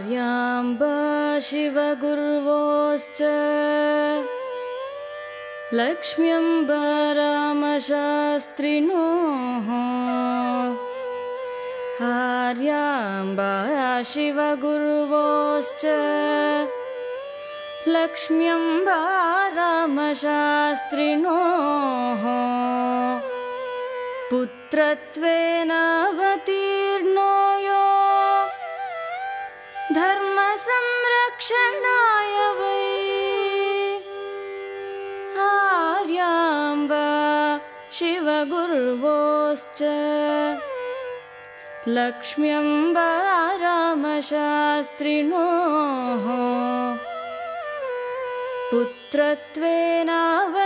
आर्याम्ब शिवगुर्वोश्च लक्ष्म्यम्ब रामशास्त्रिणोः आर्याम्ब शिवगुर्वोश्च लक्ष्म्यम्ब रामशास्त्रिणोः पुत्रत्वेनावती क्षणाय वै आर्याम्ब शिवगुर्वोश्च लक्ष्म्यम्ब रामशास्त्रिणोः पुत्रत्वेनाव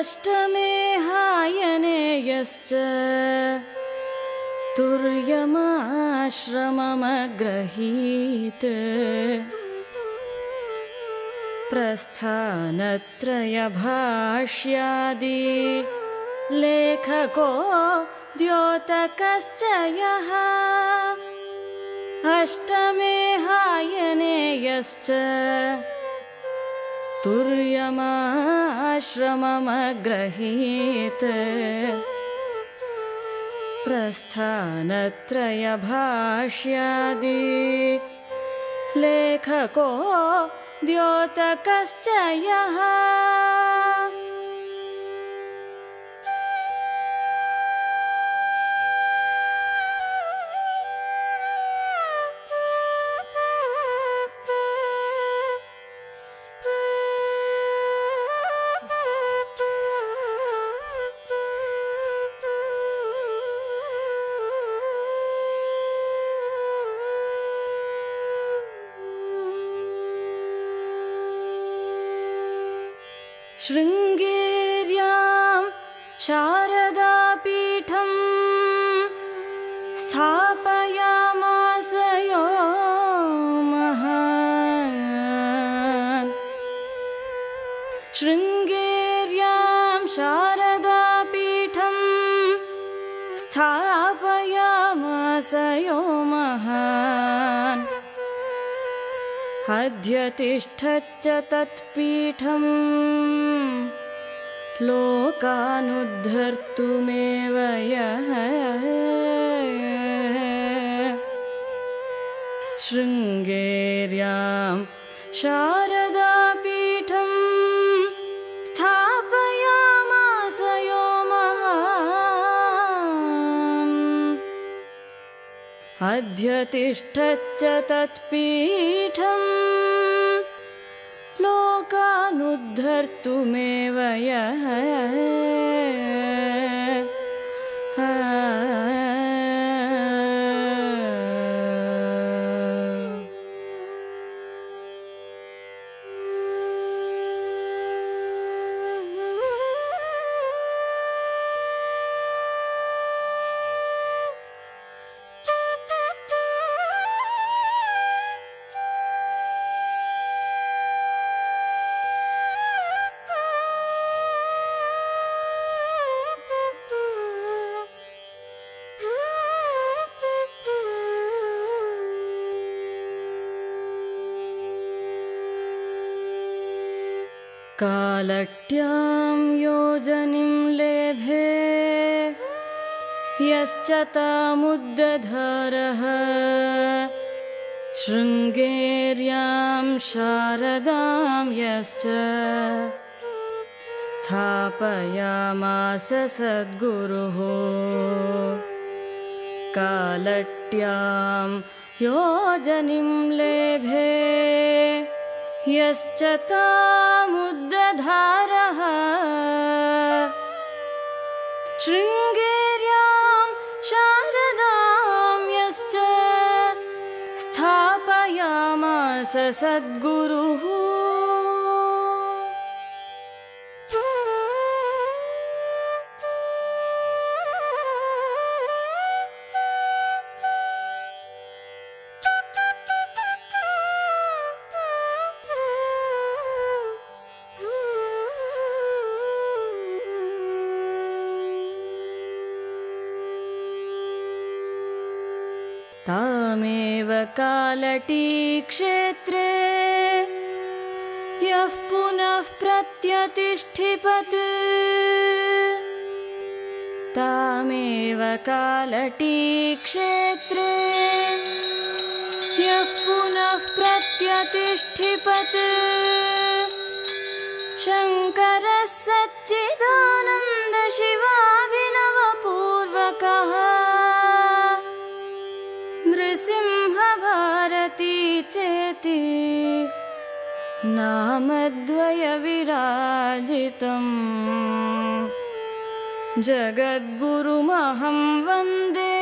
अष्टमेहायनेयश्च तुर्यमाश्रममग्रहीत् प्रस्थानत्रयभाष्यादि लेखको द्योतकश्च यः अष्टमेहायनेयश्च तुर्यमाश्रममग्रहीत् प्रस्थानत्रयभाष्यादि लेखको द्योतकश्च यः स्थापयामास यो महान् शृङ्गेर्यां शारदापीठं स्थापयामासयो महान हद्य तिष्ठच्च तत्पीठम् लोकानुद्धर्तुमेव यः शृङ्गेर्यां शारदापीठं स्थापयामास यो महा अध्यतिष्ठच्च तत्पीठम् उद्धर्तुमेव यः लेभे यश्च तामुदधरः शृङ्गेर्यां शारदां यश्च स्थापयामास कालट्यां योजनीं लेभे यश्च तामु धारः शृङ्गेर्यां शारदां यश्च सद्गुरुः तामेव कालटीक्षेत्रे यः पुनः प्रत्यतिष्ठिपत् तामेव कालटीक्षेत्रे यः पुनः प्रत्यतिष्ठिपत् शङ्करः सच्चिदानन्दशिवा नामद्वयविराजितम् जगद्गुरुमहं वन्दे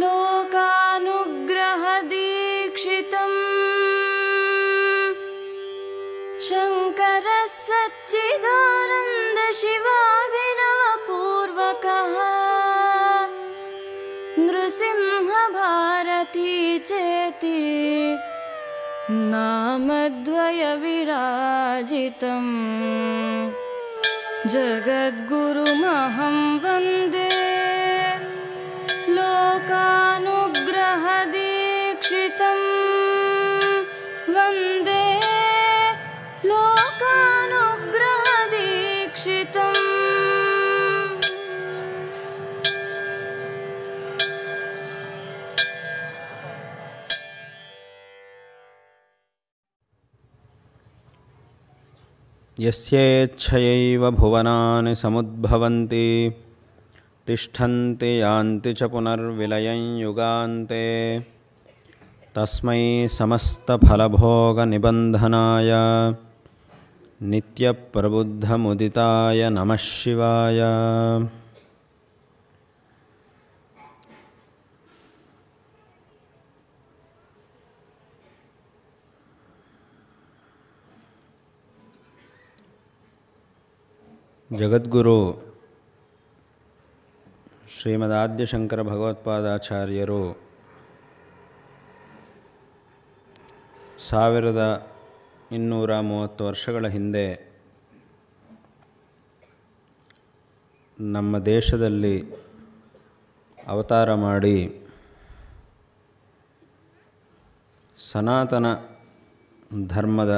लोकानुग्रहदीक्षितम् शङ्कर सच्चिदानन्दशिवा नामद्वयविराजितम् जगद्गुरुमहम् यस्येच्छयैव भुवनानि समुद्भवन्ति तिष्ठन्ति यान्ति च पुनर्विलयं युगान्ते तस्मै समस्तफलभोगनिबन्धनाय नित्यप्रबुद्धमुदिताय नमः शिवाय ಜಗದ್ಗುರು ಶ್ರೀಮದಾದ್ಯಶಂಕರ ಭಗವತ್ಪಾದಾಚಾರ್ಯರು ಸಾವಿರದ ಇನ್ನೂರ ಮೂವತ್ತು ವರ್ಷಗಳ ಹಿಂದೆ ನಮ್ಮ ದೇಶದಲ್ಲಿ ಅವತಾರ ಮಾಡಿ ಸನಾತನ ಧರ್ಮದ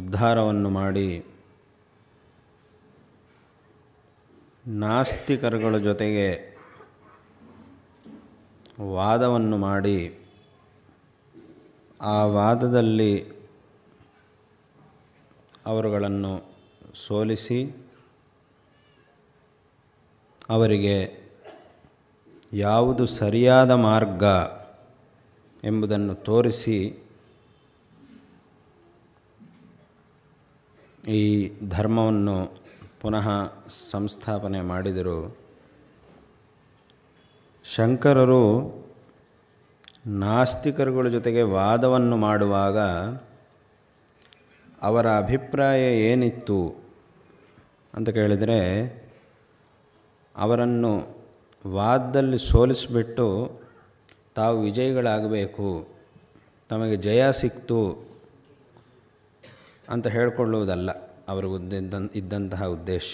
ಉದ್ಧಾರವನ್ನು ಮಾಡಿ ನಾಸ್ತಿಕರುಗಳ ಜೊತೆಗೆ ವಾದವನ್ನು ಮಾಡಿ ಆ ವಾದದಲ್ಲಿ ಅವರುಗಳನ್ನು ಸೋಲಿಸಿ ಅವರಿಗೆ ಯಾವುದು ಸರಿಯಾದ ಮಾರ್ಗ ಎಂಬುದನ್ನು ತೋರಿಸಿ ಈ ಧರ್ಮವನ್ನು ಪುನಃ ಸಂಸ್ಥಾಪನೆ ಮಾಡಿದರು ಶಂಕರರು ನಾಸ್ತಿಕರುಗಳ ಜೊತೆಗೆ ವಾದವನ್ನು ಮಾಡುವಾಗ ಅವರ ಅಭಿಪ್ರಾಯ ಏನಿತ್ತು ಅಂತ ಕೇಳಿದರೆ ಅವರನ್ನು ವಾದದಲ್ಲಿ ಸೋಲಿಸಿಬಿಟ್ಟು ತಾವು ವಿಜಯಿಗಳಾಗಬೇಕು ತಮಗೆ ಜಯ ಸಿಕ್ತು ಅಂತ ಹೇಳಿಕೊಳ್ಳುವುದಲ್ಲ ಅವರು ಇದ್ದಂತಹ ಉದ್ದೇಶ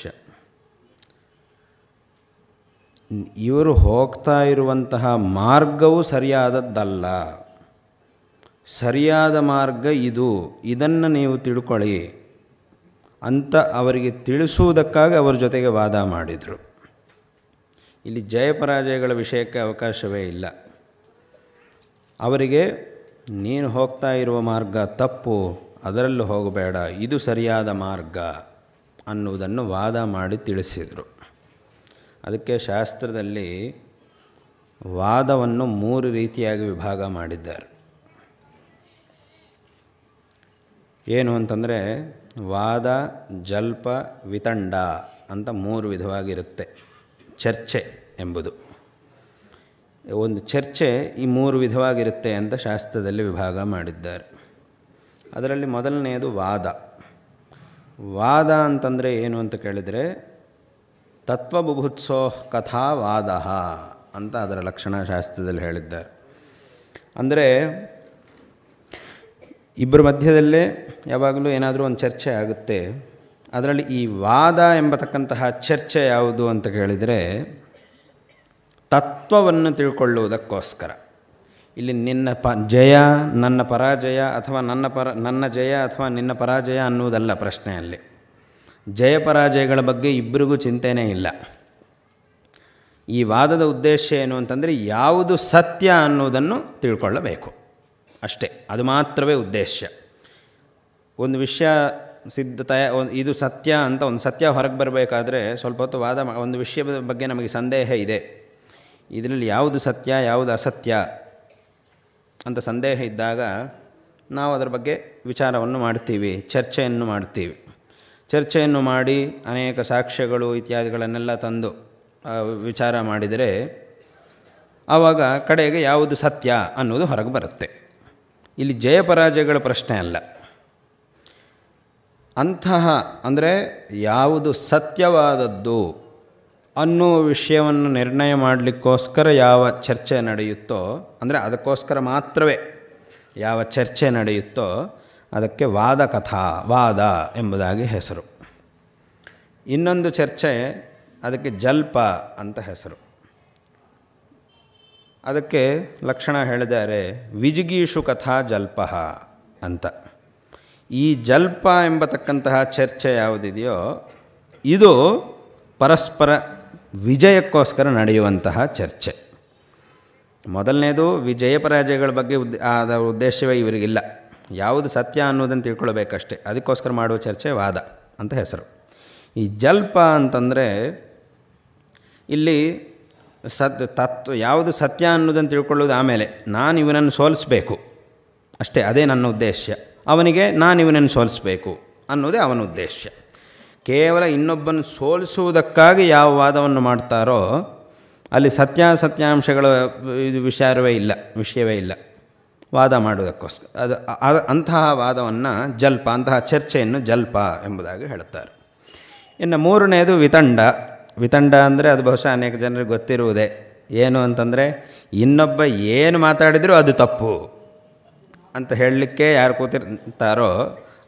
ಇವರು ಹೋಗ್ತಾ ಇರುವಂತಹ ಮಾರ್ಗವು ಸರಿಯಾದದ್ದಲ್ಲ ಸರಿಯಾದ ಮಾರ್ಗ ಇದು ಇದನ್ನು ನೀವು ತಿಳ್ಕೊಳ್ಳಿ ಅಂತ ಅವರಿಗೆ ತಿಳಿಸುವುದಕ್ಕಾಗಿ ಅವರ ಜೊತೆಗೆ ವಾದ ಮಾಡಿದರು ಇಲ್ಲಿ ಜಯಪರಾಜಯಗಳ ವಿಷಯಕ್ಕೆ ಅವಕಾಶವೇ ಇಲ್ಲ ಅವರಿಗೆ ನೀನು ಹೋಗ್ತಾ ಇರುವ ಮಾರ್ಗ ತಪ್ಪು ಅದರಲ್ಲೂ ಹೋಗಬೇಡ ಇದು ಸರಿಯಾದ ಮಾರ್ಗ ಅನ್ನುವುದನ್ನು ವಾದ ಮಾಡಿ ತಿಳಿಸಿದರು ಅದಕ್ಕೆ ಶಾಸ್ತ್ರದಲ್ಲಿ ವಾದವನ್ನು ಮೂರು ರೀತಿಯಾಗಿ ವಿಭಾಗ ಮಾಡಿದ್ದಾರೆ ಏನು ಅಂತಂದರೆ ವಾದ ಜಲ್ಪ ವಿತಂಡ ಅಂತ ಮೂರು ವಿಧವಾಗಿರುತ್ತೆ ಚರ್ಚೆ ಎಂಬುದು ಒಂದು ಚರ್ಚೆ ಈ ಮೂರು ವಿಧವಾಗಿರುತ್ತೆ ಅಂತ ಶಾಸ್ತ್ರದಲ್ಲಿ ವಿಭಾಗ ಮಾಡಿದ್ದಾರೆ ಅದರಲ್ಲಿ ಮೊದಲನೆಯದು ವಾದ ವಾದ ಅಂತಂದರೆ ಏನು ಅಂತ ಕೇಳಿದರೆ ತತ್ವಬುಭುತ್ಸೋ ಕಥಾ ವಾದ ಅಂತ ಅದರ ಲಕ್ಷಣ ಶಾಸ್ತ್ರದಲ್ಲಿ ಹೇಳಿದ್ದಾರೆ ಅಂದರೆ ಇಬ್ಬರ ಮಧ್ಯದಲ್ಲೇ ಯಾವಾಗಲೂ ಏನಾದರೂ ಒಂದು ಚರ್ಚೆ ಆಗುತ್ತೆ ಅದರಲ್ಲಿ ಈ ವಾದ ಎಂಬತಕ್ಕಂತಹ ಚರ್ಚೆ ಯಾವುದು ಅಂತ ಕೇಳಿದರೆ ತತ್ವವನ್ನು ತಿಳ್ಕೊಳ್ಳುವುದಕ್ಕೋಸ್ಕರ ಇಲ್ಲಿ ನಿನ್ನ ಪ ಜಯ ನನ್ನ ಪರಾಜಯ ಅಥವಾ ನನ್ನ ಪರ ನನ್ನ ಜಯ ಅಥವಾ ನಿನ್ನ ಪರಾಜಯ ಅನ್ನುವುದಲ್ಲ ಪ್ರಶ್ನೆಯಲ್ಲಿ ಜಯ ಪರಾಜಯಗಳ ಬಗ್ಗೆ ಇಬ್ಬರಿಗೂ ಚಿಂತೆನೇ ಇಲ್ಲ ಈ ವಾದದ ಉದ್ದೇಶ ಏನು ಅಂತಂದರೆ ಯಾವುದು ಸತ್ಯ ಅನ್ನೋದನ್ನು ತಿಳ್ಕೊಳ್ಳಬೇಕು ಅಷ್ಟೇ ಅದು ಮಾತ್ರವೇ ಉದ್ದೇಶ ಒಂದು ವಿಷಯ ಸಿದ್ಧ ತಯ ಇದು ಸತ್ಯ ಅಂತ ಒಂದು ಸತ್ಯ ಹೊರಗೆ ಬರಬೇಕಾದ್ರೆ ಸ್ವಲ್ಪ ಹೊತ್ತು ವಾದ ಒಂದು ವಿಷಯದ ಬಗ್ಗೆ ನಮಗೆ ಸಂದೇಹ ಇದೆ ಇದರಲ್ಲಿ ಯಾವುದು ಸತ್ಯ ಯಾವುದು ಅಸತ್ಯ ಅಂತ ಸಂದೇಹ ಇದ್ದಾಗ ನಾವು ಅದರ ಬಗ್ಗೆ ವಿಚಾರವನ್ನು ಮಾಡ್ತೀವಿ ಚರ್ಚೆಯನ್ನು ಮಾಡ್ತೀವಿ ಚರ್ಚೆಯನ್ನು ಮಾಡಿ ಅನೇಕ ಸಾಕ್ಷ್ಯಗಳು ಇತ್ಯಾದಿಗಳನ್ನೆಲ್ಲ ತಂದು ವಿಚಾರ ಮಾಡಿದರೆ ಆವಾಗ ಕಡೆಗೆ ಯಾವುದು ಸತ್ಯ ಅನ್ನೋದು ಹೊರಗೆ ಬರುತ್ತೆ ಇಲ್ಲಿ ಜಯಪರಾಜಯಗಳ ಪ್ರಶ್ನೆ ಅಲ್ಲ ಅಂತಹ ಅಂದರೆ ಯಾವುದು ಸತ್ಯವಾದದ್ದು ಅನ್ನೋ ವಿಷಯವನ್ನು ನಿರ್ಣಯ ಮಾಡಲಿಕ್ಕೋಸ್ಕರ ಯಾವ ಚರ್ಚೆ ನಡೆಯುತ್ತೋ ಅಂದರೆ ಅದಕ್ಕೋಸ್ಕರ ಮಾತ್ರವೇ ಯಾವ ಚರ್ಚೆ ನಡೆಯುತ್ತೋ ಅದಕ್ಕೆ ವಾದ ಕಥಾ ವಾದ ಎಂಬುದಾಗಿ ಹೆಸರು ಇನ್ನೊಂದು ಚರ್ಚೆ ಅದಕ್ಕೆ ಜಲ್ಪ ಅಂತ ಹೆಸರು ಅದಕ್ಕೆ ಲಕ್ಷಣ ಹೇಳಿದ್ದಾರೆ ವಿಜಿಗೀಷು ಕಥಾ ಜಲ್ಪ ಅಂತ ಈ ಜಲ್ಪ ಎಂಬತಕ್ಕಂತಹ ಚರ್ಚೆ ಯಾವುದಿದೆಯೋ ಇದು ಪರಸ್ಪರ ವಿಜಯಕ್ಕೋಸ್ಕರ ನಡೆಯುವಂತಹ ಚರ್ಚೆ ಮೊದಲನೇದು ವಿಜಯ ಪರಾಜಯಗಳ ಬಗ್ಗೆ ಉದ್ ಆದ ಉದ್ದೇಶವೇ ಇವರಿಗಿಲ್ಲ ಯಾವುದು ಸತ್ಯ ಅನ್ನೋದನ್ನು ತಿಳ್ಕೊಳ್ಬೇಕಷ್ಟೇ ಅದಕ್ಕೋಸ್ಕರ ಮಾಡುವ ಚರ್ಚೆ ವಾದ ಅಂತ ಹೆಸರು ಈ ಜಲ್ಪ ಅಂತಂದರೆ ಇಲ್ಲಿ ಸತ್ ತತ್ವ ಯಾವುದು ಸತ್ಯ ಅನ್ನೋದನ್ನು ತಿಳ್ಕೊಳ್ಳೋದು ಆಮೇಲೆ ನಾನು ಇವನನ್ನು ಸೋಲಿಸ್ಬೇಕು ಅಷ್ಟೇ ಅದೇ ನನ್ನ ಉದ್ದೇಶ ಅವನಿಗೆ ನಾನು ಇವನನ್ನು ಸೋಲಿಸ್ಬೇಕು ಅನ್ನೋದೇ ಅವನ ಉದ್ದೇಶ ಕೇವಲ ಇನ್ನೊಬ್ಬನ ಸೋಲಿಸುವುದಕ್ಕಾಗಿ ಯಾವ ವಾದವನ್ನು ಮಾಡ್ತಾರೋ ಅಲ್ಲಿ ಸತ್ಯಾಸತ್ಯಾಂಶಗಳ ಇದು ವಿಚಾರವೇ ಇಲ್ಲ ವಿಷಯವೇ ಇಲ್ಲ ವಾದ ಮಾಡುವುದಕ್ಕೋಸ್ಕರ ಅದು ಅಂತಹ ವಾದವನ್ನು ಜಲ್ಪ ಅಂತಹ ಚರ್ಚೆಯನ್ನು ಜಲ್ಪ ಎಂಬುದಾಗಿ ಹೇಳುತ್ತಾರೆ ಇನ್ನು ಮೂರನೆಯದು ವಿತಂಡ ವಿತಂಡ ಅಂದರೆ ಅದು ಬಹುಶಃ ಅನೇಕ ಜನರಿಗೆ ಗೊತ್ತಿರುವುದೇ ಏನು ಅಂತಂದರೆ ಇನ್ನೊಬ್ಬ ಏನು ಮಾತಾಡಿದರೂ ಅದು ತಪ್ಪು ಅಂತ ಹೇಳಲಿಕ್ಕೆ ಯಾರು ಕೂತಿರ್ತಾರೋ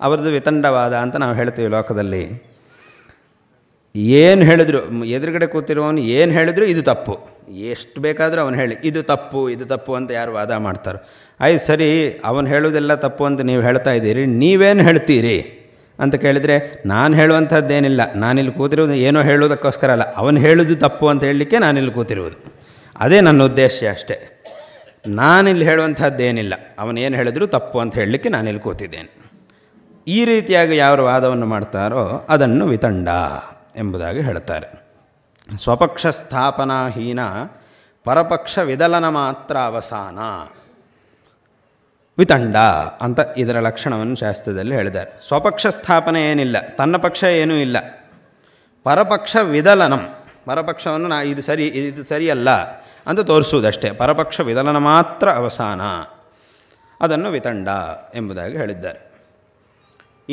ಅವರದ್ದು ವಿತಂಡವಾದ ಅಂತ ನಾವು ಹೇಳ್ತೀವಿ ಲೋಕದಲ್ಲಿ ಏನು ಹೇಳಿದ್ರು ಎದುರುಗಡೆ ಕೂತಿರುವವನು ಏನು ಹೇಳಿದ್ರು ಇದು ತಪ್ಪು ಎಷ್ಟು ಬೇಕಾದರೂ ಅವನು ಹೇಳಿ ಇದು ತಪ್ಪು ಇದು ತಪ್ಪು ಅಂತ ಯಾರು ವಾದ ಮಾಡ್ತಾರೋ ಆಯ್ತು ಸರಿ ಅವನು ಹೇಳೋದೆಲ್ಲ ತಪ್ಪು ಅಂತ ನೀವು ಹೇಳ್ತಾ ಇದ್ದೀರಿ ನೀವೇನು ಹೇಳ್ತೀರಿ ಅಂತ ಕೇಳಿದರೆ ನಾನು ಹೇಳುವಂಥದ್ದೇನಿಲ್ಲ ನಾನಿಲ್ಲಿ ಕೂತಿರೋದು ಏನೋ ಹೇಳೋದಕ್ಕೋಸ್ಕರ ಅಲ್ಲ ಅವನು ಹೇಳೋದು ತಪ್ಪು ಅಂತ ಹೇಳಲಿಕ್ಕೆ ನಾನಿಲ್ಲಿ ಕೂತಿರುವುದು ಅದೇ ನನ್ನ ಉದ್ದೇಶ ಅಷ್ಟೇ ನಾನಿಲ್ಲಿ ಹೇಳುವಂಥದ್ದೇನಿಲ್ಲ ಅವನೇನು ಹೇಳಿದ್ರು ತಪ್ಪು ಅಂತ ಹೇಳಲಿಕ್ಕೆ ನಾನಿಲ್ಲಿ ಕೂತಿದ್ದೇನೆ ಈ ರೀತಿಯಾಗಿ ಯಾರು ವಾದವನ್ನು ಮಾಡ್ತಾರೋ ಅದನ್ನು ವಿತಂಡ ಎಂಬುದಾಗಿ ಹೇಳ್ತಾರೆ ಸ್ವಪಕ್ಷ ಸ್ಥಾಪನಾಹೀನ ಪರಪಕ್ಷ ವಿದಲನ ಮಾತ್ರ ಅವಸಾನ ವಿತಂಡ ಅಂತ ಇದರ ಲಕ್ಷಣವನ್ನು ಶಾಸ್ತ್ರದಲ್ಲಿ ಹೇಳಿದ್ದಾರೆ ಸ್ವಪಕ್ಷ ಸ್ಥಾಪನೆ ಏನಿಲ್ಲ ತನ್ನ ಪಕ್ಷ ಏನೂ ಇಲ್ಲ ಪರಪಕ್ಷ ವಿದಲನಂ ಪರಪಕ್ಷವನ್ನು ನಾ ಇದು ಸರಿ ಇದು ಸರಿಯಲ್ಲ ಅಂತ ತೋರಿಸುವುದಷ್ಟೇ ಪರಪಕ್ಷ ವಿದಲನ ಮಾತ್ರ ಅವಸಾನ ಅದನ್ನು ವಿತಂಡ ಎಂಬುದಾಗಿ ಹೇಳಿದ್ದಾರೆ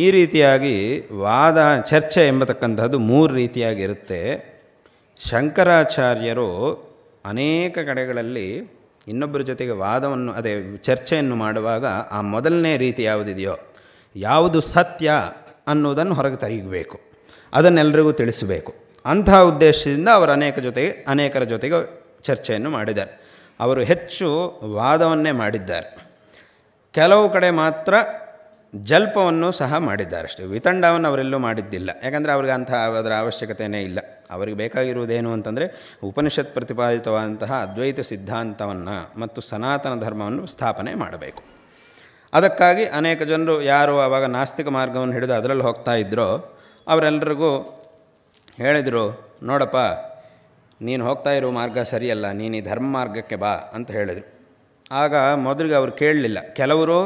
ಈ ರೀತಿಯಾಗಿ ವಾದ ಚರ್ಚೆ ಎಂಬತಕ್ಕಂಥದ್ದು ಮೂರು ರೀತಿಯಾಗಿರುತ್ತೆ ಶಂಕರಾಚಾರ್ಯರು ಅನೇಕ ಕಡೆಗಳಲ್ಲಿ ಇನ್ನೊಬ್ಬರ ಜೊತೆಗೆ ವಾದವನ್ನು ಅದೇ ಚರ್ಚೆಯನ್ನು ಮಾಡುವಾಗ ಆ ಮೊದಲನೇ ರೀತಿ ಯಾವುದಿದೆಯೋ ಯಾವುದು ಸತ್ಯ ಅನ್ನೋದನ್ನು ಹೊರಗೆ ತರಗಬೇಕು ಅದನ್ನೆಲ್ಲರಿಗೂ ತಿಳಿಸಬೇಕು ಅಂತಹ ಉದ್ದೇಶದಿಂದ ಅವರು ಅನೇಕ ಜೊತೆಗೆ ಅನೇಕರ ಜೊತೆಗೆ ಚರ್ಚೆಯನ್ನು ಮಾಡಿದ್ದಾರೆ ಅವರು ಹೆಚ್ಚು ವಾದವನ್ನೇ ಮಾಡಿದ್ದಾರೆ ಕೆಲವು ಕಡೆ ಮಾತ್ರ ಜಲ್ಪವನ್ನು ಸಹ ಮಾಡಿದ್ದಾರೆ ವಿತಂಡವನ್ನು ಅವರೆಲ್ಲೂ ಮಾಡಿದ್ದಿಲ್ಲ ಯಾಕಂದರೆ ಅವ್ರಿಗೆ ಅಂತಹ ಅದರ ಅವಶ್ಯಕತೆಯೇ ಇಲ್ಲ ಅವರಿಗೆ ಬೇಕಾಗಿರುವುದೇನು ಅಂತಂದರೆ ಉಪನಿಷತ್ ಪ್ರತಿಪಾದಿತವಾದಂತಹ ಅದ್ವೈತ ಸಿದ್ಧಾಂತವನ್ನು ಮತ್ತು ಸನಾತನ ಧರ್ಮವನ್ನು ಸ್ಥಾಪನೆ ಮಾಡಬೇಕು ಅದಕ್ಕಾಗಿ ಅನೇಕ ಜನರು ಯಾರು ಆವಾಗ ನಾಸ್ತಿಕ ಮಾರ್ಗವನ್ನು ಹಿಡಿದು ಅದರಲ್ಲಿ ಹೋಗ್ತಾ ಇದ್ದರೋ ಅವರೆಲ್ಲರಿಗೂ ಹೇಳಿದರು ನೋಡಪ್ಪ ನೀನು ಹೋಗ್ತಾ ಇರೋ ಮಾರ್ಗ ಸರಿಯಲ್ಲ ನೀನು ಈ ಧರ್ಮ ಮಾರ್ಗಕ್ಕೆ ಬಾ ಅಂತ ಹೇಳಿದರು ಆಗ ಮೊದಲಿಗೆ ಅವರು ಕೇಳಲಿಲ್ಲ ಕೆಲವರು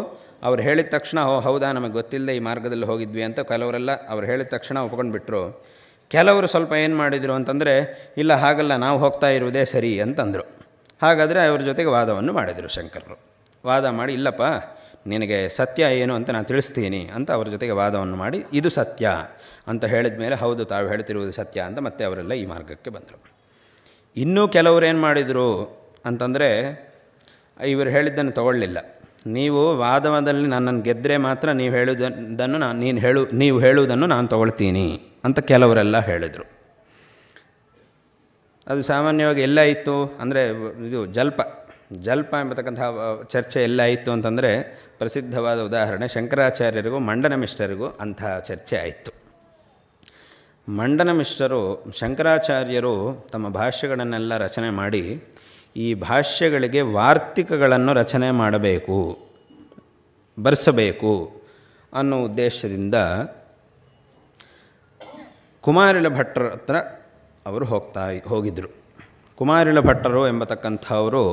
ಅವ್ರು ಹೇಳಿದ ತಕ್ಷಣ ಓ ಹೌದಾ ನಮಗೆ ಗೊತ್ತಿಲ್ಲದೆ ಈ ಮಾರ್ಗದಲ್ಲಿ ಹೋಗಿದ್ವಿ ಅಂತ ಕೆಲವರೆಲ್ಲ ಅವ್ರು ಹೇಳಿದ ತಕ್ಷಣ ಒಪ್ಕೊಂಡ್ಬಿಟ್ರು ಕೆಲವರು ಸ್ವಲ್ಪ ಏನು ಮಾಡಿದರು ಅಂತಂದರೆ ಇಲ್ಲ ಹಾಗಲ್ಲ ನಾವು ಹೋಗ್ತಾ ಇರುವುದೇ ಸರಿ ಅಂತಂದರು ಹಾಗಾದರೆ ಅವ್ರ ಜೊತೆಗೆ ವಾದವನ್ನು ಮಾಡಿದರು ಶಂಕರರು ವಾದ ಮಾಡಿ ಇಲ್ಲಪ್ಪ ನಿನಗೆ ಸತ್ಯ ಏನು ಅಂತ ನಾನು ತಿಳಿಸ್ತೀನಿ ಅಂತ ಅವ್ರ ಜೊತೆಗೆ ವಾದವನ್ನು ಮಾಡಿ ಇದು ಸತ್ಯ ಅಂತ ಹೇಳಿದ ಮೇಲೆ ಹೌದು ತಾವು ಹೇಳ್ತಿರುವುದು ಸತ್ಯ ಅಂತ ಮತ್ತೆ ಅವರೆಲ್ಲ ಈ ಮಾರ್ಗಕ್ಕೆ ಬಂದರು ಇನ್ನೂ ಕೆಲವರು ಏನು ಮಾಡಿದರು ಅಂತಂದರೆ ಇವರು ಹೇಳಿದ್ದನ್ನು ತಗೊಳ್ಳಲಿಲ್ಲ ನೀವು ವಾದವದಲ್ಲಿ ನನ್ನನ್ನು ಗೆದ್ದರೆ ಮಾತ್ರ ನೀವು ಹೇಳುವುದನ್ನು ನಾನು ನೀನು ಹೇಳು ನೀವು ಹೇಳುವುದನ್ನು ನಾನು ತೊಗೊಳ್ತೀನಿ ಅಂತ ಕೆಲವರೆಲ್ಲ ಹೇಳಿದರು ಅದು ಸಾಮಾನ್ಯವಾಗಿ ಎಲ್ಲ ಇತ್ತು ಅಂದರೆ ಇದು ಜಲ್ಪ ಜಲ್ಪ ಎಂಬತಕ್ಕಂತಹ ಚರ್ಚೆ ಎಲ್ಲ ಇತ್ತು ಅಂತಂದರೆ ಪ್ರಸಿದ್ಧವಾದ ಉದಾಹರಣೆ ಶಂಕರಾಚಾರ್ಯರಿಗೂ ಮಂಡನ ಮಿಶ್ರರಿಗೂ ಅಂತಹ ಚರ್ಚೆ ಆಯಿತು ಮಂಡನ ಮಿಶ್ರರು ಶಂಕರಾಚಾರ್ಯರು ತಮ್ಮ ಭಾಷೆಗಳನ್ನೆಲ್ಲ ರಚನೆ ಮಾಡಿ ಈ ಭಾಷ್ಯಗಳಿಗೆ ವಾರ್ತಿಕಗಳನ್ನು ರಚನೆ ಮಾಡಬೇಕು ಬರೆಸಬೇಕು ಅನ್ನೋ ಉದ್ದೇಶದಿಂದ ಕುಮಾರಿಲ ಭಟ್ಟರ ಹತ್ರ ಅವರು ಹೋಗ್ತಾ ಹೋಗಿದ್ದರು ಕುಮಾರಿಲ ಭಟ್ಟರು ಎಂಬತಕ್ಕಂಥವರು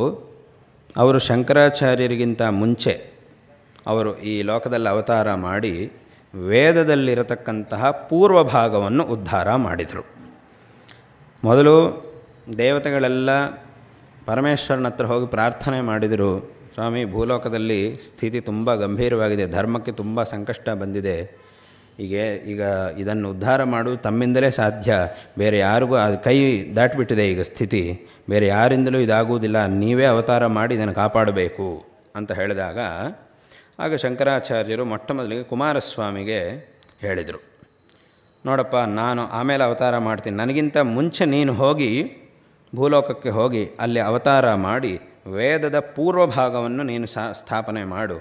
ಅವರು ಶಂಕರಾಚಾರ್ಯರಿಗಿಂತ ಮುಂಚೆ ಅವರು ಈ ಲೋಕದಲ್ಲಿ ಅವತಾರ ಮಾಡಿ ವೇದದಲ್ಲಿರತಕ್ಕಂತಹ ಪೂರ್ವ ಭಾಗವನ್ನು ಉದ್ಧಾರ ಮಾಡಿದರು ಮೊದಲು ದೇವತೆಗಳೆಲ್ಲ ಪರಮೇಶ್ವರನ ಹತ್ರ ಹೋಗಿ ಪ್ರಾರ್ಥನೆ ಮಾಡಿದರು ಸ್ವಾಮಿ ಭೂಲೋಕದಲ್ಲಿ ಸ್ಥಿತಿ ತುಂಬ ಗಂಭೀರವಾಗಿದೆ ಧರ್ಮಕ್ಕೆ ತುಂಬ ಸಂಕಷ್ಟ ಬಂದಿದೆ ಹೀಗೆ ಈಗ ಇದನ್ನು ಉದ್ಧಾರ ಮಾಡುವುದು ತಮ್ಮಿಂದಲೇ ಸಾಧ್ಯ ಬೇರೆ ಯಾರಿಗೂ ಅದು ಕೈ ದಾಟಿಬಿಟ್ಟಿದೆ ಈಗ ಸ್ಥಿತಿ ಬೇರೆ ಯಾರಿಂದಲೂ ಇದಾಗುವುದಿಲ್ಲ ನೀವೇ ಅವತಾರ ಮಾಡಿ ಇದನ್ನು ಕಾಪಾಡಬೇಕು ಅಂತ ಹೇಳಿದಾಗ ಆಗ ಶಂಕರಾಚಾರ್ಯರು ಮೊಟ್ಟ ಮೊದಲಿಗೆ ಕುಮಾರಸ್ವಾಮಿಗೆ ಹೇಳಿದರು ನೋಡಪ್ಪ ನಾನು ಆಮೇಲೆ ಅವತಾರ ಮಾಡ್ತೀನಿ ನನಗಿಂತ ಮುಂಚೆ ನೀನು ಹೋಗಿ ಭೂಲೋಕಕ್ಕೆ ಹೋಗಿ ಅಲ್ಲಿ ಅವತಾರ ಮಾಡಿ ವೇದದ ಪೂರ್ವ ಭಾಗವನ್ನು ನೀನು ಸ್ಥಾಪನೆ ಮಾಡು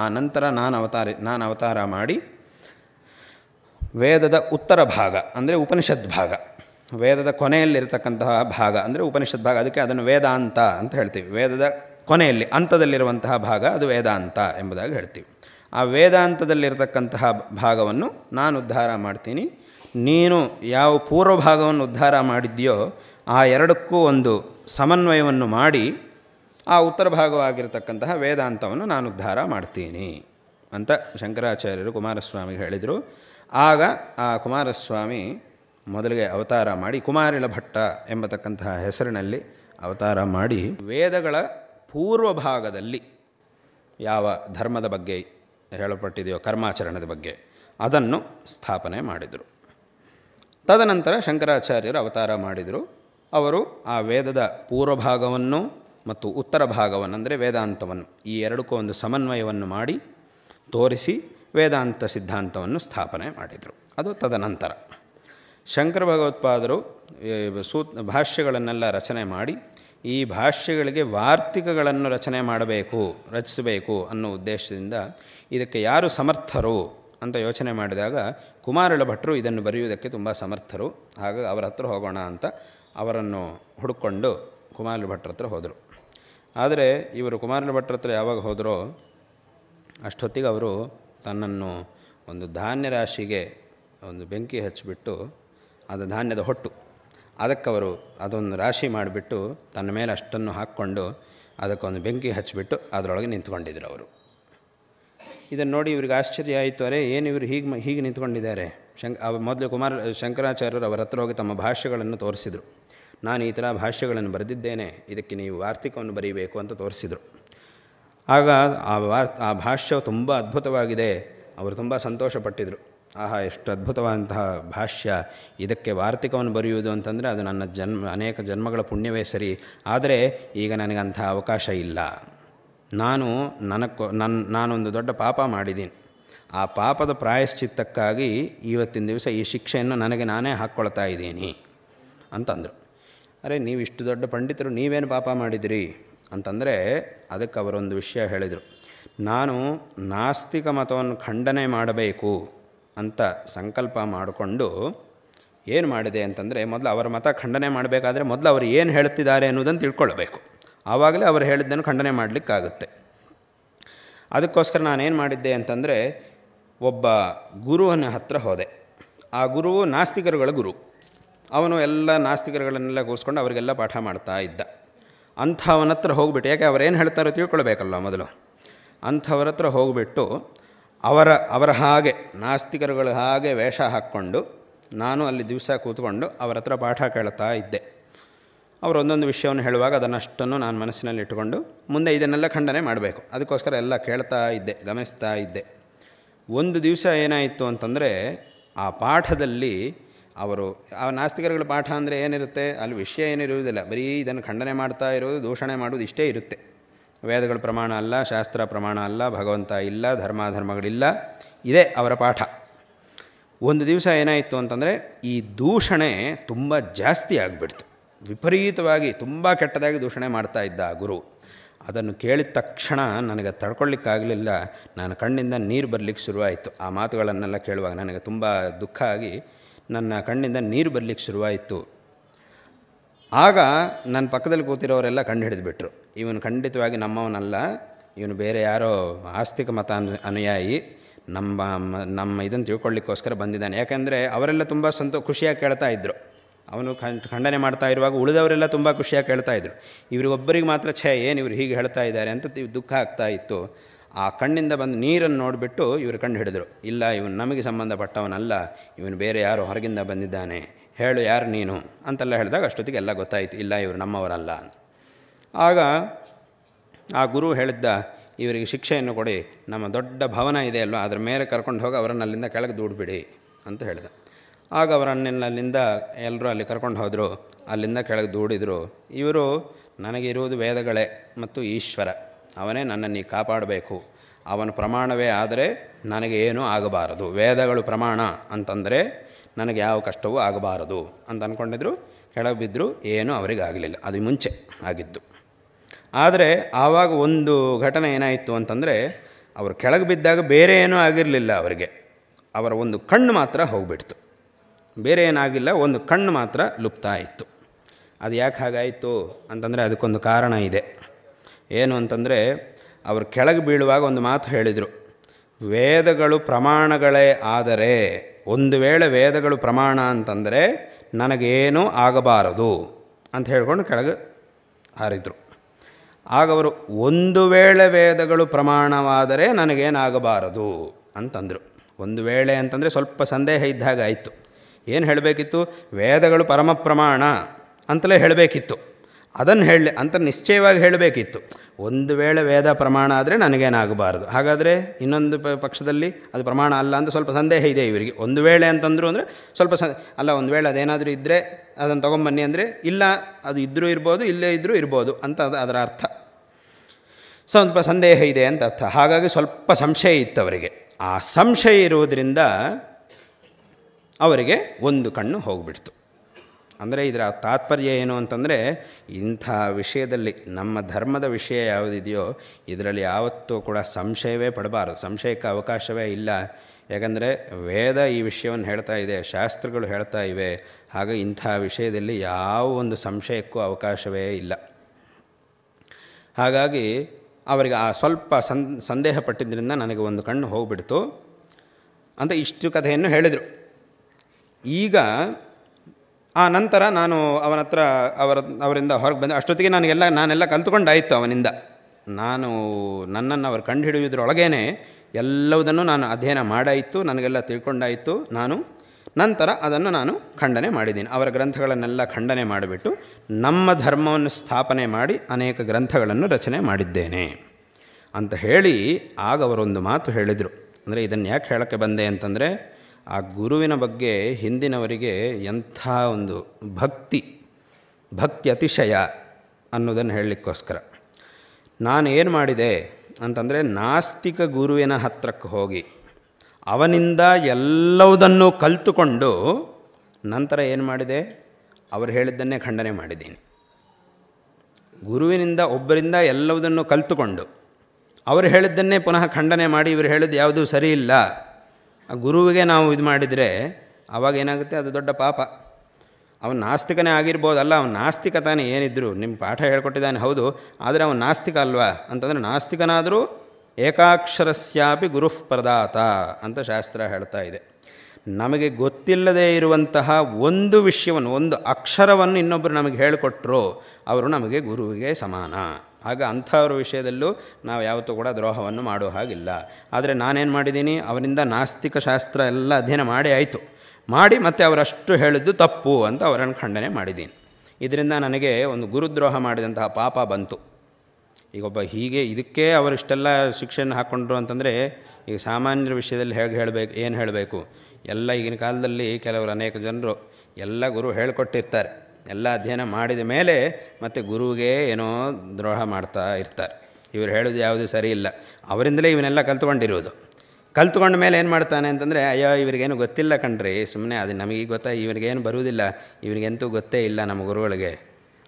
ಆ ನಂತರ ನಾನು ಅವತಾರ ನಾನು ಅವತಾರ ಮಾಡಿ ವೇದದ ಉತ್ತರ ಭಾಗ ಅಂದರೆ ಉಪನಿಷತ್ ಭಾಗ ವೇದದ ಕೊನೆಯಲ್ಲಿರತಕ್ಕಂತಹ ಭಾಗ ಅಂದರೆ ಉಪನಿಷತ್ ಭಾಗ ಅದಕ್ಕೆ ಅದನ್ನು ವೇದಾಂತ ಅಂತ ಹೇಳ್ತೀವಿ ವೇದದ ಕೊನೆಯಲ್ಲಿ ಅಂತದಲ್ಲಿರುವಂತಹ ಭಾಗ ಅದು ವೇದಾಂತ ಎಂಬುದಾಗಿ ಹೇಳ್ತೀವಿ ಆ ವೇದಾಂತದಲ್ಲಿರತಕ್ಕಂತಹ ಭಾಗವನ್ನು ನಾನು ಉದ್ಧಾರ ಮಾಡ್ತೀನಿ ನೀನು ಯಾವ ಪೂರ್ವ ಭಾಗವನ್ನು ಉದ್ಧಾರ ಮಾಡಿದ್ಯೋ ಆ ಎರಡಕ್ಕೂ ಒಂದು ಸಮನ್ವಯವನ್ನು ಮಾಡಿ ಆ ಉತ್ತರ ಭಾಗವಾಗಿರತಕ್ಕಂತಹ ವೇದಾಂತವನ್ನು ನಾನು ಉದ್ಧಾರ ಮಾಡ್ತೀನಿ ಅಂತ ಶಂಕರಾಚಾರ್ಯರು ಕುಮಾರಸ್ವಾಮಿಗೆ ಹೇಳಿದರು ಆಗ ಆ ಕುಮಾರಸ್ವಾಮಿ ಮೊದಲಿಗೆ ಅವತಾರ ಮಾಡಿ ಕುಮಾರಿಲ ಭಟ್ಟ ಎಂಬತಕ್ಕಂತಹ ಹೆಸರಿನಲ್ಲಿ ಅವತಾರ ಮಾಡಿ ವೇದಗಳ ಪೂರ್ವ ಭಾಗದಲ್ಲಿ ಯಾವ ಧರ್ಮದ ಬಗ್ಗೆ ಹೇಳಲ್ಪಟ್ಟಿದೆಯೋ ಕರ್ಮಾಚರಣದ ಬಗ್ಗೆ ಅದನ್ನು ಸ್ಥಾಪನೆ ಮಾಡಿದರು ತದನಂತರ ಶಂಕರಾಚಾರ್ಯರು ಅವತಾರ ಮಾಡಿದರು ಅವರು ಆ ವೇದದ ಪೂರ್ವಭಾಗವನ್ನು ಮತ್ತು ಉತ್ತರ ಭಾಗವನ್ನು ಅಂದರೆ ವೇದಾಂತವನ್ನು ಈ ಎರಡಕ್ಕೂ ಒಂದು ಸಮನ್ವಯವನ್ನು ಮಾಡಿ ತೋರಿಸಿ ವೇದಾಂತ ಸಿದ್ಧಾಂತವನ್ನು ಸ್ಥಾಪನೆ ಮಾಡಿದರು ಅದು ತದನಂತರ ಶಂಕರ ಭಗವತ್ಪಾದರು ಸೂತ್ ಭಾಷ್ಯಗಳನ್ನೆಲ್ಲ ರಚನೆ ಮಾಡಿ ಈ ಭಾಷ್ಯಗಳಿಗೆ ವಾರ್ತಿಕಗಳನ್ನು ರಚನೆ ಮಾಡಬೇಕು ರಚಿಸಬೇಕು ಅನ್ನೋ ಉದ್ದೇಶದಿಂದ ಇದಕ್ಕೆ ಯಾರು ಸಮರ್ಥರು ಅಂತ ಯೋಚನೆ ಮಾಡಿದಾಗ ಕುಮಾರಳ ಭಟ್ರು ಇದನ್ನು ಬರೆಯುವುದಕ್ಕೆ ತುಂಬ ಸಮರ್ಥರು ಹಾಗಾಗಿ ಅವರ ಹತ್ರ ಹೋಗೋಣ ಅಂತ ಅವರನ್ನು ಹುಡುಕೊಂಡು ಕುಮಾರನ ಭಟ್ರ ಹತ್ರ ಹೋದರು ಆದರೆ ಇವರು ಕುಮಾರನ ಭಟ್ರ ಹತ್ರ ಯಾವಾಗ ಹೋದರೋ ಅಷ್ಟೊತ್ತಿಗೆ ಅವರು ತನ್ನನ್ನು ಒಂದು ಧಾನ್ಯ ರಾಶಿಗೆ ಒಂದು ಬೆಂಕಿ ಹಚ್ಚಿಬಿಟ್ಟು ಅದು ಧಾನ್ಯದ ಹೊಟ್ಟು ಅದಕ್ಕವರು ಅದೊಂದು ರಾಶಿ ಮಾಡಿಬಿಟ್ಟು ತನ್ನ ಮೇಲೆ ಅಷ್ಟನ್ನು ಹಾಕ್ಕೊಂಡು ಅದಕ್ಕೊಂದು ಬೆಂಕಿ ಹಚ್ಚಿಬಿಟ್ಟು ಅದರೊಳಗೆ ನಿಂತ್ಕೊಂಡಿದ್ರು ಅವರು ಇದನ್ನು ನೋಡಿ ಇವ್ರಿಗೆ ಆಶ್ಚರ್ಯ ಆಯಿತು ಅರೆ ಏನು ಇವರು ಹೀಗೆ ಹೀಗೆ ನಿಂತ್ಕೊಂಡಿದ್ದಾರೆ ಶಂಕ್ ಮೊದಲು ಕುಮಾರ ಶಂಕರಾಚಾರ್ಯರು ಅವರ ಹತ್ರ ಹೋಗಿ ತಮ್ಮ ಭಾಷೆಗಳನ್ನು ತೋರಿಸಿದರು ನಾನು ಈ ಥರ ಭಾಷ್ಯಗಳನ್ನು ಬರೆದಿದ್ದೇನೆ ಇದಕ್ಕೆ ನೀವು ವಾರ್ತಿಕವನ್ನು ಬರೀಬೇಕು ಅಂತ ತೋರಿಸಿದರು ಆಗ ಆ ವಾರ್ ಆ ಭಾಷ್ಯ ತುಂಬ ಅದ್ಭುತವಾಗಿದೆ ಅವರು ತುಂಬ ಸಂತೋಷಪಟ್ಟಿದ್ರು ಆಹಾ ಎಷ್ಟು ಅದ್ಭುತವಾದಂತಹ ಭಾಷ್ಯ ಇದಕ್ಕೆ ವಾರ್ತಿಕವನ್ನು ಬರೆಯುವುದು ಅಂತಂದರೆ ಅದು ನನ್ನ ಜನ್ಮ ಅನೇಕ ಜನ್ಮಗಳ ಪುಣ್ಯವೇ ಸರಿ ಆದರೆ ಈಗ ನನಗಂತಹ ಅವಕಾಶ ಇಲ್ಲ ನಾನು ನನಗೆ ನನ್ನ ನಾನೊಂದು ದೊಡ್ಡ ಪಾಪ ಮಾಡಿದ್ದೀನಿ ಆ ಪಾಪದ ಪ್ರಾಯಶ್ಚಿತ್ತಕ್ಕಾಗಿ ಇವತ್ತಿನ ದಿವಸ ಈ ಶಿಕ್ಷೆಯನ್ನು ನನಗೆ ನಾನೇ ಹಾಕ್ಕೊಳ್ತಾ ಇದ್ದೀನಿ ಅಂತಂದರು ಅರೆ ನೀವು ಇಷ್ಟು ದೊಡ್ಡ ಪಂಡಿತರು ನೀವೇನು ಪಾಪ ಮಾಡಿದಿರಿ ಅಂತಂದರೆ ಅದಕ್ಕೆ ಅವರೊಂದು ವಿಷಯ ಹೇಳಿದರು ನಾನು ನಾಸ್ತಿಕ ಮತವನ್ನು ಖಂಡನೆ ಮಾಡಬೇಕು ಅಂತ ಸಂಕಲ್ಪ ಮಾಡಿಕೊಂಡು ಏನು ಮಾಡಿದೆ ಅಂತಂದರೆ ಮೊದಲು ಅವರ ಮತ ಖಂಡನೆ ಮಾಡಬೇಕಾದ್ರೆ ಮೊದಲು ಅವರು ಏನು ಹೇಳ್ತಿದ್ದಾರೆ ಅನ್ನೋದನ್ನು ತಿಳ್ಕೊಳ್ಬೇಕು ಆವಾಗಲೇ ಅವರು ಹೇಳಿದ್ದನ್ನು ಖಂಡನೆ ಮಾಡಲಿಕ್ಕಾಗುತ್ತೆ ಅದಕ್ಕೋಸ್ಕರ ನಾನೇನು ಮಾಡಿದ್ದೆ ಅಂತಂದರೆ ಒಬ್ಬ ಗುರುವನ ಹತ್ರ ಹೋದೆ ಆ ಗುರುವು ನಾಸ್ತಿಕರುಗಳ ಗುರು ಅವನು ಎಲ್ಲ ನಾಸ್ತಿಕರುಗಳನ್ನೆಲ್ಲ ಕೂರಿಸ್ಕೊಂಡು ಅವರಿಗೆಲ್ಲ ಪಾಠ ಮಾಡ್ತಾ ಇದ್ದ ಅಂಥವನ ಹತ್ರ ಹೋಗ್ಬಿಟ್ಟು ಯಾಕೆ ಅವರೇನು ಹೇಳ್ತಾರೋ ತಿಳ್ಕೊಳ್ಬೇಕಲ್ಲ ಮೊದಲು ಅಂಥವ್ರ ಹತ್ರ ಹೋಗ್ಬಿಟ್ಟು ಅವರ ಅವರ ಹಾಗೆ ನಾಸ್ತಿಕರುಗಳ ಹಾಗೆ ವೇಷ ಹಾಕ್ಕೊಂಡು ನಾನು ಅಲ್ಲಿ ದಿವಸ ಕೂತ್ಕೊಂಡು ಅವರ ಹತ್ರ ಪಾಠ ಕೇಳ್ತಾ ಇದ್ದೆ ಅವರು ಒಂದೊಂದು ವಿಷಯವನ್ನು ಹೇಳುವಾಗ ಅದನ್ನಷ್ಟನ್ನು ನಾನು ಮನಸ್ಸಿನಲ್ಲಿ ಇಟ್ಟುಕೊಂಡು ಮುಂದೆ ಇದನ್ನೆಲ್ಲ ಖಂಡನೆ ಮಾಡಬೇಕು ಅದಕ್ಕೋಸ್ಕರ ಎಲ್ಲ ಕೇಳ್ತಾ ಇದ್ದೆ ಗಮನಿಸ್ತಾ ಇದ್ದೆ ಒಂದು ದಿವಸ ಏನಾಯಿತು ಅಂತಂದರೆ ಆ ಪಾಠದಲ್ಲಿ ಅವರು ಆ ನಾಸ್ತಿಕರುಗಳ ಪಾಠ ಅಂದರೆ ಏನಿರುತ್ತೆ ಅಲ್ಲಿ ವಿಷಯ ಏನಿರುವುದಿಲ್ಲ ಬರೀ ಇದನ್ನು ಖಂಡನೆ ಮಾಡ್ತಾ ಇರೋದು ದೂಷಣೆ ಮಾಡೋದು ಇಷ್ಟೇ ಇರುತ್ತೆ ವೇದಗಳ ಪ್ರಮಾಣ ಅಲ್ಲ ಶಾಸ್ತ್ರ ಪ್ರಮಾಣ ಅಲ್ಲ ಭಗವಂತ ಇಲ್ಲ ಧರ್ಮಾಧರ್ಮಗಳಿಲ್ಲ ಇದೇ ಅವರ ಪಾಠ ಒಂದು ದಿವಸ ಏನಾಯಿತು ಅಂತಂದರೆ ಈ ದೂಷಣೆ ತುಂಬ ಜಾಸ್ತಿ ಆಗಿಬಿಡ್ತು ವಿಪರೀತವಾಗಿ ತುಂಬ ಕೆಟ್ಟದಾಗಿ ದೂಷಣೆ ಮಾಡ್ತಾ ಇದ್ದ ಗುರು ಅದನ್ನು ಕೇಳಿದ ತಕ್ಷಣ ನನಗೆ ತಡ್ಕೊಳ್ಳಿಕ್ಕಾಗಲಿಲ್ಲ ನಾನು ಕಣ್ಣಿಂದ ನೀರು ಬರಲಿಕ್ಕೆ ಶುರುವಾಯಿತು ಆ ಮಾತುಗಳನ್ನೆಲ್ಲ ಕೇಳುವಾಗ ನನಗೆ ತುಂಬ ದುಃಖ ಆಗಿ ನನ್ನ ಕಣ್ಣಿಂದ ನೀರು ಬರಲಿಕ್ಕೆ ಶುರುವಾಯಿತು ಆಗ ನನ್ನ ಪಕ್ಕದಲ್ಲಿ ಕೂತಿರೋರೆಲ್ಲ ಕಂಡು ಹಿಡಿದುಬಿಟ್ರು ಇವನು ಖಂಡಿತವಾಗಿ ನಮ್ಮವನಲ್ಲ ಇವನು ಬೇರೆ ಯಾರೋ ಆಸ್ತಿಕ ಮತ ಅನು ಅನುಯಾಯಿ ನಮ್ಮ ನಮ್ಮ ಇದನ್ನು ತಿಳ್ಕೊಳ್ಳಿಕ್ಕೋಸ್ಕರ ಬಂದಿದ್ದಾನೆ ಯಾಕೆಂದರೆ ಅವರೆಲ್ಲ ತುಂಬ ಸಂತೋ ಖುಷಿಯಾಗಿ ಕೇಳ್ತಾ ಇದ್ದರು ಅವನು ಖಂಡನೆ ಮಾಡ್ತಾ ಇರುವಾಗ ಉಳಿದವರೆಲ್ಲ ತುಂಬ ಖುಷಿಯಾಗಿ ಕೇಳ್ತಾ ಇದ್ದರು ಇವರಿಗೊಬ್ಬರಿಗೆ ಮಾತ್ರ ಛೇ ಏನು ಇವರು ಹೀಗೆ ಹೇಳ್ತಾ ಇದ್ದಾರೆ ಅಂತ ದುಃಖ ಆಗ್ತಾ ಇತ್ತು ಆ ಕಣ್ಣಿಂದ ಬಂದು ನೀರನ್ನು ನೋಡಿಬಿಟ್ಟು ಇವರು ಕಂಡು ಹಿಡಿದರು ಇಲ್ಲ ಇವನು ನಮಗೆ ಸಂಬಂಧಪಟ್ಟವನಲ್ಲ ಇವನು ಬೇರೆ ಯಾರು ಹೊರಗಿಂದ ಬಂದಿದ್ದಾನೆ ಹೇಳು ಯಾರು ನೀನು ಅಂತೆಲ್ಲ ಹೇಳಿದಾಗ ಅಷ್ಟೊತ್ತಿಗೆ ಎಲ್ಲ ಗೊತ್ತಾಯಿತು ಇಲ್ಲ ಇವರು ನಮ್ಮವರಲ್ಲ ಆಗ ಆ ಗುರು ಹೇಳಿದ್ದ ಇವರಿಗೆ ಶಿಕ್ಷೆಯನ್ನು ಕೊಡಿ ನಮ್ಮ ದೊಡ್ಡ ಭವನ ಇದೆ ಅಲ್ವ ಅದರ ಮೇಲೆ ಕರ್ಕೊಂಡು ಹೋಗಿ ಅವರನ್ನು ಅಲ್ಲಿಂದ ಕೆಳಗೆ ದೂಡ್ಬಿಡಿ ಅಂತ ಹೇಳಿದ ಆಗ ಅವರನ್ನಲ್ಲಿಂದ ಎಲ್ಲರೂ ಅಲ್ಲಿ ಕರ್ಕೊಂಡು ಹೋದರು ಅಲ್ಲಿಂದ ಕೆಳಗೆ ದೂಡಿದರು ಇವರು ನನಗಿರುವುದು ವೇದಗಳೇ ಮತ್ತು ಈಶ್ವರ ಅವನೇ ನನ್ನನ್ನು ಕಾಪಾಡಬೇಕು ಅವನ ಪ್ರಮಾಣವೇ ಆದರೆ ನನಗೆ ಏನೂ ಆಗಬಾರದು ವೇದಗಳು ಪ್ರಮಾಣ ಅಂತಂದರೆ ನನಗೆ ಯಾವ ಕಷ್ಟವೂ ಆಗಬಾರದು ಅಂತ ಅಂದ್ಕೊಂಡಿದ್ರು ಕೆಳಗೆ ಬಿದ್ದರೂ ಏನೂ ಅವರಿಗೆ ಆಗಲಿಲ್ಲ ಅದು ಮುಂಚೆ ಆಗಿದ್ದು ಆದರೆ ಆವಾಗ ಒಂದು ಘಟನೆ ಏನಾಯಿತು ಅಂತಂದರೆ ಅವರು ಕೆಳಗೆ ಬಿದ್ದಾಗ ಬೇರೆ ಏನೂ ಆಗಿರಲಿಲ್ಲ ಅವರಿಗೆ ಅವರ ಒಂದು ಕಣ್ಣು ಮಾತ್ರ ಹೋಗಿಬಿಡ್ತು ಬೇರೆ ಏನಾಗಿಲ್ಲ ಒಂದು ಕಣ್ಣು ಮಾತ್ರ ಲುಪ್ತ ಆಯಿತು ಅದು ಯಾಕೆ ಹಾಗಾಯಿತು ಅಂತಂದರೆ ಅದಕ್ಕೊಂದು ಕಾರಣ ಇದೆ ಏನು ಅಂತಂದರೆ ಅವರು ಕೆಳಗೆ ಬೀಳುವಾಗ ಒಂದು ಮಾತು ಹೇಳಿದರು ವೇದಗಳು ಪ್ರಮಾಣಗಳೇ ಆದರೆ ಒಂದು ವೇಳೆ ವೇದಗಳು ಪ್ರಮಾಣ ಅಂತಂದರೆ ನನಗೇನೂ ಆಗಬಾರದು ಅಂತ ಹೇಳಿಕೊಂಡು ಕೆಳಗೆ ಹಾರಿದರು ಆಗ ಅವರು ಒಂದು ವೇಳೆ ವೇದಗಳು ಪ್ರಮಾಣವಾದರೆ ನನಗೇನಾಗಬಾರದು ಅಂತಂದರು ಒಂದು ವೇಳೆ ಅಂತಂದರೆ ಸ್ವಲ್ಪ ಸಂದೇಹ ಇದ್ದಾಗ ಆಯಿತು ಏನು ಹೇಳಬೇಕಿತ್ತು ವೇದಗಳು ಪರಮ ಪ್ರಮಾಣ ಅಂತಲೇ ಹೇಳಬೇಕಿತ್ತು ಅದನ್ನು ಹೇಳಿ ಅಂತ ನಿಶ್ಚಯವಾಗಿ ಹೇಳಬೇಕಿತ್ತು ಒಂದು ವೇಳೆ ವೇದ ಪ್ರಮಾಣ ಆದರೆ ನನಗೇನಾಗಬಾರ್ದು ಹಾಗಾದರೆ ಇನ್ನೊಂದು ಪಕ್ಷದಲ್ಲಿ ಅದು ಪ್ರಮಾಣ ಅಲ್ಲ ಅಂತ ಸ್ವಲ್ಪ ಸಂದೇಹ ಇದೆ ಇವರಿಗೆ ಒಂದು ವೇಳೆ ಅಂತಂದರು ಅಂದರೆ ಸ್ವಲ್ಪ ಸ ಅಲ್ಲ ಒಂದು ವೇಳೆ ಅದೇನಾದರೂ ಇದ್ದರೆ ಅದನ್ನು ತೊಗೊಂಬನ್ನಿ ಅಂದರೆ ಇಲ್ಲ ಅದು ಇದ್ದರೂ ಇರ್ಬೋದು ಇಲ್ಲೇ ಇದ್ದರೂ ಇರ್ಬೋದು ಅಂತ ಅದು ಅದರ ಅರ್ಥ ಸ್ವಲ್ಪ ಸಂದೇಹ ಇದೆ ಅಂತ ಅರ್ಥ ಹಾಗಾಗಿ ಸ್ವಲ್ಪ ಸಂಶಯ ಇತ್ತು ಅವರಿಗೆ ಆ ಸಂಶಯ ಇರುವುದರಿಂದ ಅವರಿಗೆ ಒಂದು ಕಣ್ಣು ಹೋಗಿಬಿಡ್ತು ಅಂದರೆ ಇದರ ತಾತ್ಪರ್ಯ ಏನು ಅಂತಂದರೆ ಇಂಥ ವಿಷಯದಲ್ಲಿ ನಮ್ಮ ಧರ್ಮದ ವಿಷಯ ಯಾವುದಿದೆಯೋ ಇದರಲ್ಲಿ ಯಾವತ್ತೂ ಕೂಡ ಸಂಶಯವೇ ಪಡಬಾರದು ಸಂಶಯಕ್ಕೆ ಅವಕಾಶವೇ ಇಲ್ಲ ಯಾಕಂದರೆ ವೇದ ಈ ವಿಷಯವನ್ನು ಹೇಳ್ತಾ ಇದೆ ಶಾಸ್ತ್ರಗಳು ಹೇಳ್ತಾ ಇವೆ ಹಾಗೆ ಇಂಥ ವಿಷಯದಲ್ಲಿ ಯಾವ ಒಂದು ಸಂಶಯಕ್ಕೂ ಅವಕಾಶವೇ ಇಲ್ಲ ಹಾಗಾಗಿ ಅವರಿಗೆ ಆ ಸ್ವಲ್ಪ ಸಂ ಸಂದೇಹ ಪಟ್ಟಿದ್ದರಿಂದ ನನಗೆ ಒಂದು ಕಣ್ಣು ಹೋಗಿಬಿಡ್ತು ಅಂತ ಇಷ್ಟು ಕಥೆಯನ್ನು ಹೇಳಿದರು ಈಗ ಆ ನಂತರ ನಾನು ಅವನ ಹತ್ರ ಅವರ ಅವರಿಂದ ಹೊರಗೆ ಬಂದೆ ಅಷ್ಟೊತ್ತಿಗೆ ನನಗೆಲ್ಲ ನಾನೆಲ್ಲ ಕಲ್ತ್ಕೊಂಡಾಯಿತು ಅವನಿಂದ ನಾನು ನನ್ನನ್ನು ಅವರು ಕಂಡು ಹಿಡಿಯುವುದರೊಳಗೇನೆ ಎಲ್ಲವುದನ್ನು ನಾನು ಅಧ್ಯಯನ ಮಾಡಾಯಿತು ನನಗೆಲ್ಲ ತಿಳ್ಕೊಂಡಾಯಿತು ನಾನು ನಂತರ ಅದನ್ನು ನಾನು ಖಂಡನೆ ಮಾಡಿದ್ದೀನಿ ಅವರ ಗ್ರಂಥಗಳನ್ನೆಲ್ಲ ಖಂಡನೆ ಮಾಡಿಬಿಟ್ಟು ನಮ್ಮ ಧರ್ಮವನ್ನು ಸ್ಥಾಪನೆ ಮಾಡಿ ಅನೇಕ ಗ್ರಂಥಗಳನ್ನು ರಚನೆ ಮಾಡಿದ್ದೇನೆ ಅಂತ ಹೇಳಿ ಆಗ ಅವರೊಂದು ಮಾತು ಹೇಳಿದರು ಅಂದರೆ ಇದನ್ನು ಯಾಕೆ ಹೇಳೋಕ್ಕೆ ಬಂದೆ ಅಂತಂದರೆ ಆ ಗುರುವಿನ ಬಗ್ಗೆ ಹಿಂದಿನವರಿಗೆ ಎಂಥ ಒಂದು ಭಕ್ತಿ ಭಕ್ತಿ ಅತಿಶಯ ಅನ್ನೋದನ್ನು ಹೇಳಲಿಕ್ಕೋಸ್ಕರ ನಾನು ಏನು ಮಾಡಿದೆ ಅಂತಂದರೆ ನಾಸ್ತಿಕ ಗುರುವಿನ ಹತ್ರಕ್ಕೆ ಹೋಗಿ ಅವನಿಂದ ಎಲ್ಲವುದನ್ನು ಕಲ್ತುಕೊಂಡು ನಂತರ ಏನು ಮಾಡಿದೆ ಅವರು ಹೇಳಿದ್ದನ್ನೇ ಖಂಡನೆ ಮಾಡಿದ್ದೀನಿ ಗುರುವಿನಿಂದ ಒಬ್ಬರಿಂದ ಎಲ್ಲವುದನ್ನು ಕಲ್ತುಕೊಂಡು ಅವರು ಹೇಳಿದ್ದನ್ನೇ ಪುನಃ ಖಂಡನೆ ಮಾಡಿ ಇವರು ಹೇಳಿದ್ದು ಯಾವುದೂ ಸರಿ ಇಲ್ಲ ಆ ಗುರುವಿಗೆ ನಾವು ಇದು ಮಾಡಿದರೆ ಆವಾಗ ಏನಾಗುತ್ತೆ ಅದು ದೊಡ್ಡ ಪಾಪ ಅವನು ನಾಸ್ತಿಕನೇ ಆಗಿರ್ಬೋದಲ್ಲ ಅಲ್ಲ ಅವನು ನಾಸ್ತಿಕ ತಾನೇ ಏನಿದ್ರು ನಿಮ್ಮ ಪಾಠ ಹೇಳ್ಕೊಟ್ಟಿದ್ದಾನೆ ಹೌದು ಆದರೆ ಅವನು ನಾಸ್ತಿಕ ಅಲ್ವಾ ಅಂತಂದರೆ ನಾಸ್ತಿಕನಾದರೂ ಏಕಾಕ್ಷರಸ್ಯಾಪಿ ಗುರುಃ ಪ್ರದಾತ ಅಂತ ಶಾಸ್ತ್ರ ಹೇಳ್ತಾ ಇದೆ ನಮಗೆ ಗೊತ್ತಿಲ್ಲದೇ ಇರುವಂತಹ ಒಂದು ವಿಷಯವನ್ನು ಒಂದು ಅಕ್ಷರವನ್ನು ಇನ್ನೊಬ್ಬರು ನಮಗೆ ಹೇಳಿಕೊಟ್ರು ಅವರು ನಮಗೆ ಗುರುವಿಗೆ ಸಮಾನ ಆಗ ಅಂಥವ್ರ ವಿಷಯದಲ್ಲೂ ನಾವು ಯಾವತ್ತೂ ಕೂಡ ದ್ರೋಹವನ್ನು ಮಾಡೋ ಹಾಗಿಲ್ಲ ಆದರೆ ನಾನೇನು ಮಾಡಿದ್ದೀನಿ ಅವರಿಂದ ನಾಸ್ತಿಕ ಶಾಸ್ತ್ರ ಎಲ್ಲ ಅಧ್ಯಯನ ಮಾಡೇ ಆಯಿತು ಮಾಡಿ ಮತ್ತೆ ಅವರಷ್ಟು ಹೇಳಿದ್ದು ತಪ್ಪು ಅಂತ ಅವರನ್ನು ಖಂಡನೆ ಮಾಡಿದ್ದೀನಿ ಇದರಿಂದ ನನಗೆ ಒಂದು ಗುರುದ್ರೋಹ ಮಾಡಿದಂತಹ ಪಾಪ ಬಂತು ಈಗ ಒಬ್ಬ ಹೀಗೆ ಇದಕ್ಕೆ ಅವರಿಷ್ಟೆಲ್ಲ ಶಿಕ್ಷೆಯನ್ನು ಹಾಕ್ಕೊಂಡ್ರು ಅಂತಂದರೆ ಈಗ ಸಾಮಾನ್ಯರ ವಿಷಯದಲ್ಲಿ ಹೇಗೆ ಹೇಳಬೇಕು ಏನು ಹೇಳಬೇಕು ಎಲ್ಲ ಈಗಿನ ಕಾಲದಲ್ಲಿ ಕೆಲವರು ಅನೇಕ ಜನರು ಎಲ್ಲ ಗುರು ಹೇಳಿಕೊಟ್ಟಿರ್ತಾರೆ ಎಲ್ಲ ಅಧ್ಯಯನ ಮಾಡಿದ ಮೇಲೆ ಮತ್ತೆ ಗುರುವಿಗೆ ಏನೋ ದ್ರೋಹ ಮಾಡ್ತಾ ಇರ್ತಾರೆ ಇವರು ಹೇಳೋದು ಯಾವುದು ಸರಿ ಇಲ್ಲ ಅವರಿಂದಲೇ ಇವನ್ನೆಲ್ಲ ಕಲ್ತ್ಕೊಂಡಿರೋದು ಕಲ್ತ್ಕೊಂಡ ಮೇಲೆ ಏನು ಮಾಡ್ತಾನೆ ಅಂತಂದರೆ ಅಯ್ಯೋ ಇವರಿಗೇನು ಗೊತ್ತಿಲ್ಲ ಕಣ್ರಿ ಸುಮ್ಮನೆ ಅದು ನಮಗೆ ಗೊತ್ತಾ ಇವರಿಗೇನು ಬರುವುದಿಲ್ಲ ಇವರಿಗಂತೂ ಗೊತ್ತೇ ಇಲ್ಲ ನಮ್ಮ ಗುರುಗಳಿಗೆ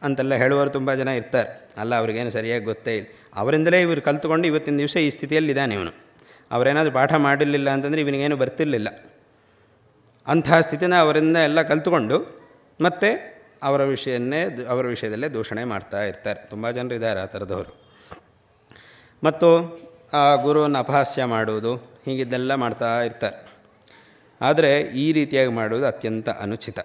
ಅಂತೆಲ್ಲ ಹೇಳುವವರು ತುಂಬ ಜನ ಇರ್ತಾರೆ ಅಲ್ಲ ಅವ್ರಿಗೇನು ಸರಿಯಾಗಿ ಗೊತ್ತೇ ಇಲ್ಲ ಅವರಿಂದಲೇ ಇವರು ಕಲ್ತ್ಕೊಂಡು ಇವತ್ತಿನ ದಿವಸ ಈ ಸ್ಥಿತಿಯಲ್ಲಿದ್ದಾನೆ ಇವನು ಅವರೇನಾದರೂ ಪಾಠ ಮಾಡಿರಲಿಲ್ಲ ಅಂತಂದರೆ ಇವನಿಗೇನು ಬರ್ತಿರಲಿಲ್ಲ ಅಂತಹ ಸ್ಥಿತಿನ ಅವರಿಂದ ಎಲ್ಲ ಕಲ್ತ್ಕೊಂಡು ಮತ್ತೆ ಅವರ ವಿಷಯನ್ನೇ ಅವರ ವಿಷಯದಲ್ಲೇ ದೂಷಣೆ ಮಾಡ್ತಾ ಇರ್ತಾರೆ ತುಂಬ ಜನರು ಇದ್ದಾರೆ ಆ ಥರದವರು ಮತ್ತು ಆ ಗುರುವನ್ನು ಅಪಹಾಸ್ಯ ಮಾಡುವುದು ಹೀಗಿದ್ದೆಲ್ಲ ಮಾಡ್ತಾ ಇರ್ತಾರೆ ಆದರೆ ಈ ರೀತಿಯಾಗಿ ಮಾಡುವುದು ಅತ್ಯಂತ ಅನುಚಿತ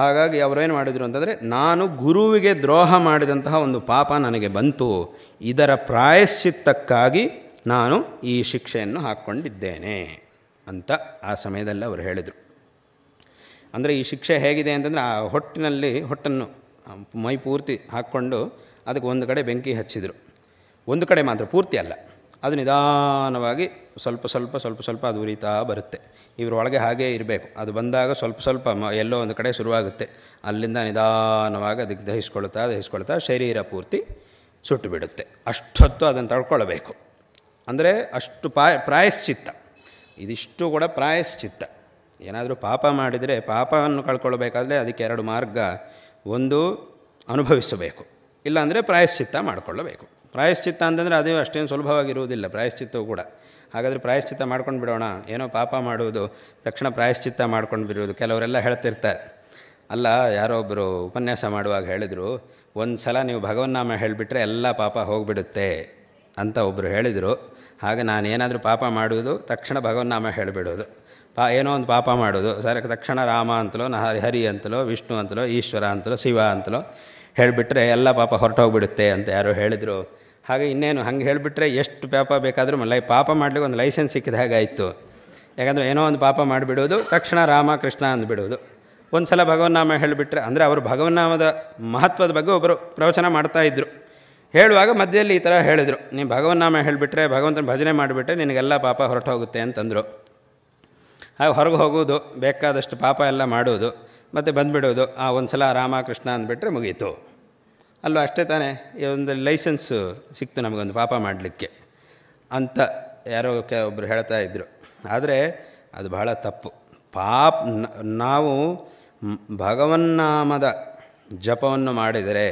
ಹಾಗಾಗಿ ಅವರೇನು ಮಾಡಿದರು ಅಂತಂದರೆ ನಾನು ಗುರುವಿಗೆ ದ್ರೋಹ ಮಾಡಿದಂತಹ ಒಂದು ಪಾಪ ನನಗೆ ಬಂತು ಇದರ ಪ್ರಾಯಶ್ಚಿತ್ತಕ್ಕಾಗಿ ನಾನು ಈ ಶಿಕ್ಷೆಯನ್ನು ಹಾಕ್ಕೊಂಡಿದ್ದೇನೆ ಅಂತ ಆ ಸಮಯದಲ್ಲಿ ಅವರು ಹೇಳಿದರು ಅಂದರೆ ಈ ಶಿಕ್ಷೆ ಹೇಗಿದೆ ಅಂತಂದರೆ ಆ ಹೊಟ್ಟಿನಲ್ಲಿ ಹೊಟ್ಟನ್ನು ಮೈ ಪೂರ್ತಿ ಹಾಕ್ಕೊಂಡು ಅದಕ್ಕೆ ಒಂದು ಕಡೆ ಬೆಂಕಿ ಹಚ್ಚಿದರು ಒಂದು ಕಡೆ ಮಾತ್ರ ಪೂರ್ತಿ ಅಲ್ಲ ಅದು ನಿಧಾನವಾಗಿ ಸ್ವಲ್ಪ ಸ್ವಲ್ಪ ಸ್ವಲ್ಪ ಸ್ವಲ್ಪ ಅದು ಉರಿತಾ ಬರುತ್ತೆ ಇವ್ರ ಒಳಗೆ ಹಾಗೇ ಇರಬೇಕು ಅದು ಬಂದಾಗ ಸ್ವಲ್ಪ ಸ್ವಲ್ಪ ಎಲ್ಲೋ ಒಂದು ಕಡೆ ಶುರುವಾಗುತ್ತೆ ಅಲ್ಲಿಂದ ನಿಧಾನವಾಗಿ ಅದಕ್ಕೆ ದಹಿಸ್ಕೊಳ್ತಾ ದಹಿಸ್ಕೊಳ್ತಾ ಶರೀರ ಪೂರ್ತಿ ಸುಟ್ಟು ಬಿಡುತ್ತೆ ಅಷ್ಟೊತ್ತು ಅದನ್ನು ತಡ್ಕೊಳ್ಬೇಕು ಅಂದರೆ ಅಷ್ಟು ಪಾಯ ಪ್ರಾಯಶ್ಚಿತ್ತ ಇದಿಷ್ಟು ಕೂಡ ಪ್ರಾಯಶ್ಚಿತ್ತ ಏನಾದರೂ ಪಾಪ ಮಾಡಿದರೆ ಪಾಪವನ್ನು ಕಳ್ಕೊಳ್ಬೇಕಾದ್ರೆ ಅದಕ್ಕೆ ಎರಡು ಮಾರ್ಗ ಒಂದು ಅನುಭವಿಸಬೇಕು ಇಲ್ಲಾಂದರೆ ಪ್ರಾಯಶ್ಚಿತ್ತ ಮಾಡಿಕೊಳ್ಳಬೇಕು ಪ್ರಾಯಶ್ಚಿತ್ತ ಅಂತಂದರೆ ಅದು ಅಷ್ಟೇನು ಸುಲಭವಾಗಿರುವುದಿಲ್ಲ ಪ್ರಾಯಶ್ಚಿತ್ತವು ಕೂಡ ಹಾಗಾದರೆ ಪ್ರಾಯಶ್ಚಿತ್ತ ಮಾಡ್ಕೊಂಡು ಬಿಡೋಣ ಏನೋ ಪಾಪ ಮಾಡುವುದು ತಕ್ಷಣ ಪ್ರಾಯಶ್ಚಿತ್ತ ಮಾಡ್ಕೊಂಡು ಬಿಡುವುದು ಕೆಲವರೆಲ್ಲ ಹೇಳ್ತಿರ್ತಾರೆ ಅಲ್ಲ ಯಾರೋ ಒಬ್ಬರು ಉಪನ್ಯಾಸ ಮಾಡುವಾಗ ಹೇಳಿದರು ಒಂದು ಸಲ ನೀವು ಭಗವನ್ನಾಮ ಹೇಳಿಬಿಟ್ರೆ ಎಲ್ಲ ಪಾಪ ಹೋಗಿಬಿಡುತ್ತೆ ಅಂತ ಒಬ್ಬರು ಹೇಳಿದರು ಹಾಗೆ ನಾನು ಏನಾದರೂ ಪಾಪ ಮಾಡುವುದು ತಕ್ಷಣ ಭಗವನ್ನಾಮ ಹೇಳಿಬಿಡೋದು ಏನೋ ಒಂದು ಪಾಪ ಮಾಡೋದು ಸರಿ ತಕ್ಷಣ ರಾಮ ಅಂತಲೋ ನ ಹರಿ ಅಂತಲೋ ವಿಷ್ಣು ಅಂತಲೋ ಈಶ್ವರ ಅಂತಲೋ ಶಿವ ಅಂತಲೋ ಹೇಳಿಬಿಟ್ರೆ ಎಲ್ಲ ಪಾಪ ಹೊರಟೋಗ್ಬಿಡುತ್ತೆ ಅಂತ ಯಾರೋ ಹೇಳಿದರು ಹಾಗೆ ಇನ್ನೇನು ಹಂಗೆ ಹೇಳಿಬಿಟ್ರೆ ಎಷ್ಟು ಪಾಪ ಬೇಕಾದರೂ ಲೈ ಪಾಪ ಮಾಡಲಿಕ್ಕೆ ಒಂದು ಲೈಸೆನ್ಸ್ ಸಿಕ್ಕಿದ ಹಾಗೆ ಆಯಿತು ಯಾಕಂದರೆ ಏನೋ ಒಂದು ಪಾಪ ಮಾಡಿಬಿಡೋದು ತಕ್ಷಣ ರಾಮ ಕೃಷ್ಣ ಅಂದ್ಬಿಡೋದು ಒಂದು ಸಲ ಭಗವನ್ನಾಮ ಹೇಳಿಬಿಟ್ರೆ ಅಂದರೆ ಅವರು ಭಗವನ್ನಾಮದ ಮಹತ್ವದ ಬಗ್ಗೆ ಒಬ್ಬರು ಪ್ರವಚನ ಮಾಡ್ತಾಯಿದ್ರು ಹೇಳುವಾಗ ಮಧ್ಯದಲ್ಲಿ ಈ ಥರ ಹೇಳಿದರು ನೀನು ಭಗವನ್ನಾಮ ಹೇಳಿಬಿಟ್ರೆ ಭಗವಂತನ ಭಜನೆ ಮಾಡಿಬಿಟ್ರೆ ನಿನಗೆಲ್ಲ ಪಾಪ ಹೊರಟೋಗುತ್ತೆ ಅಂತಂದರು ಹಾಗೆ ಹೊರಗೆ ಹೋಗೋದು ಬೇಕಾದಷ್ಟು ಪಾಪ ಎಲ್ಲ ಮಾಡೋದು ಮತ್ತು ಬಂದುಬಿಡೋದು ಆ ಒಂದು ಸಲ ರಾಮಕೃಷ್ಣ ಅಂದ್ಬಿಟ್ರೆ ಮುಗೀತು ಅಲ್ಲೂ ಅಷ್ಟೇ ತಾನೇ ಒಂದು ಲೈಸೆನ್ಸು ಸಿಕ್ತು ನಮಗೊಂದು ಪಾಪ ಮಾಡಲಿಕ್ಕೆ ಅಂತ ಯಾರೋ ಕೆ ಒಬ್ಬರು ಹೇಳ್ತಾ ಇದ್ದರು ಆದರೆ ಅದು ಬಹಳ ತಪ್ಪು ಪಾಪ ನಾವು ಭಗವನ್ನಾಮದ ಜಪವನ್ನು ಮಾಡಿದರೆ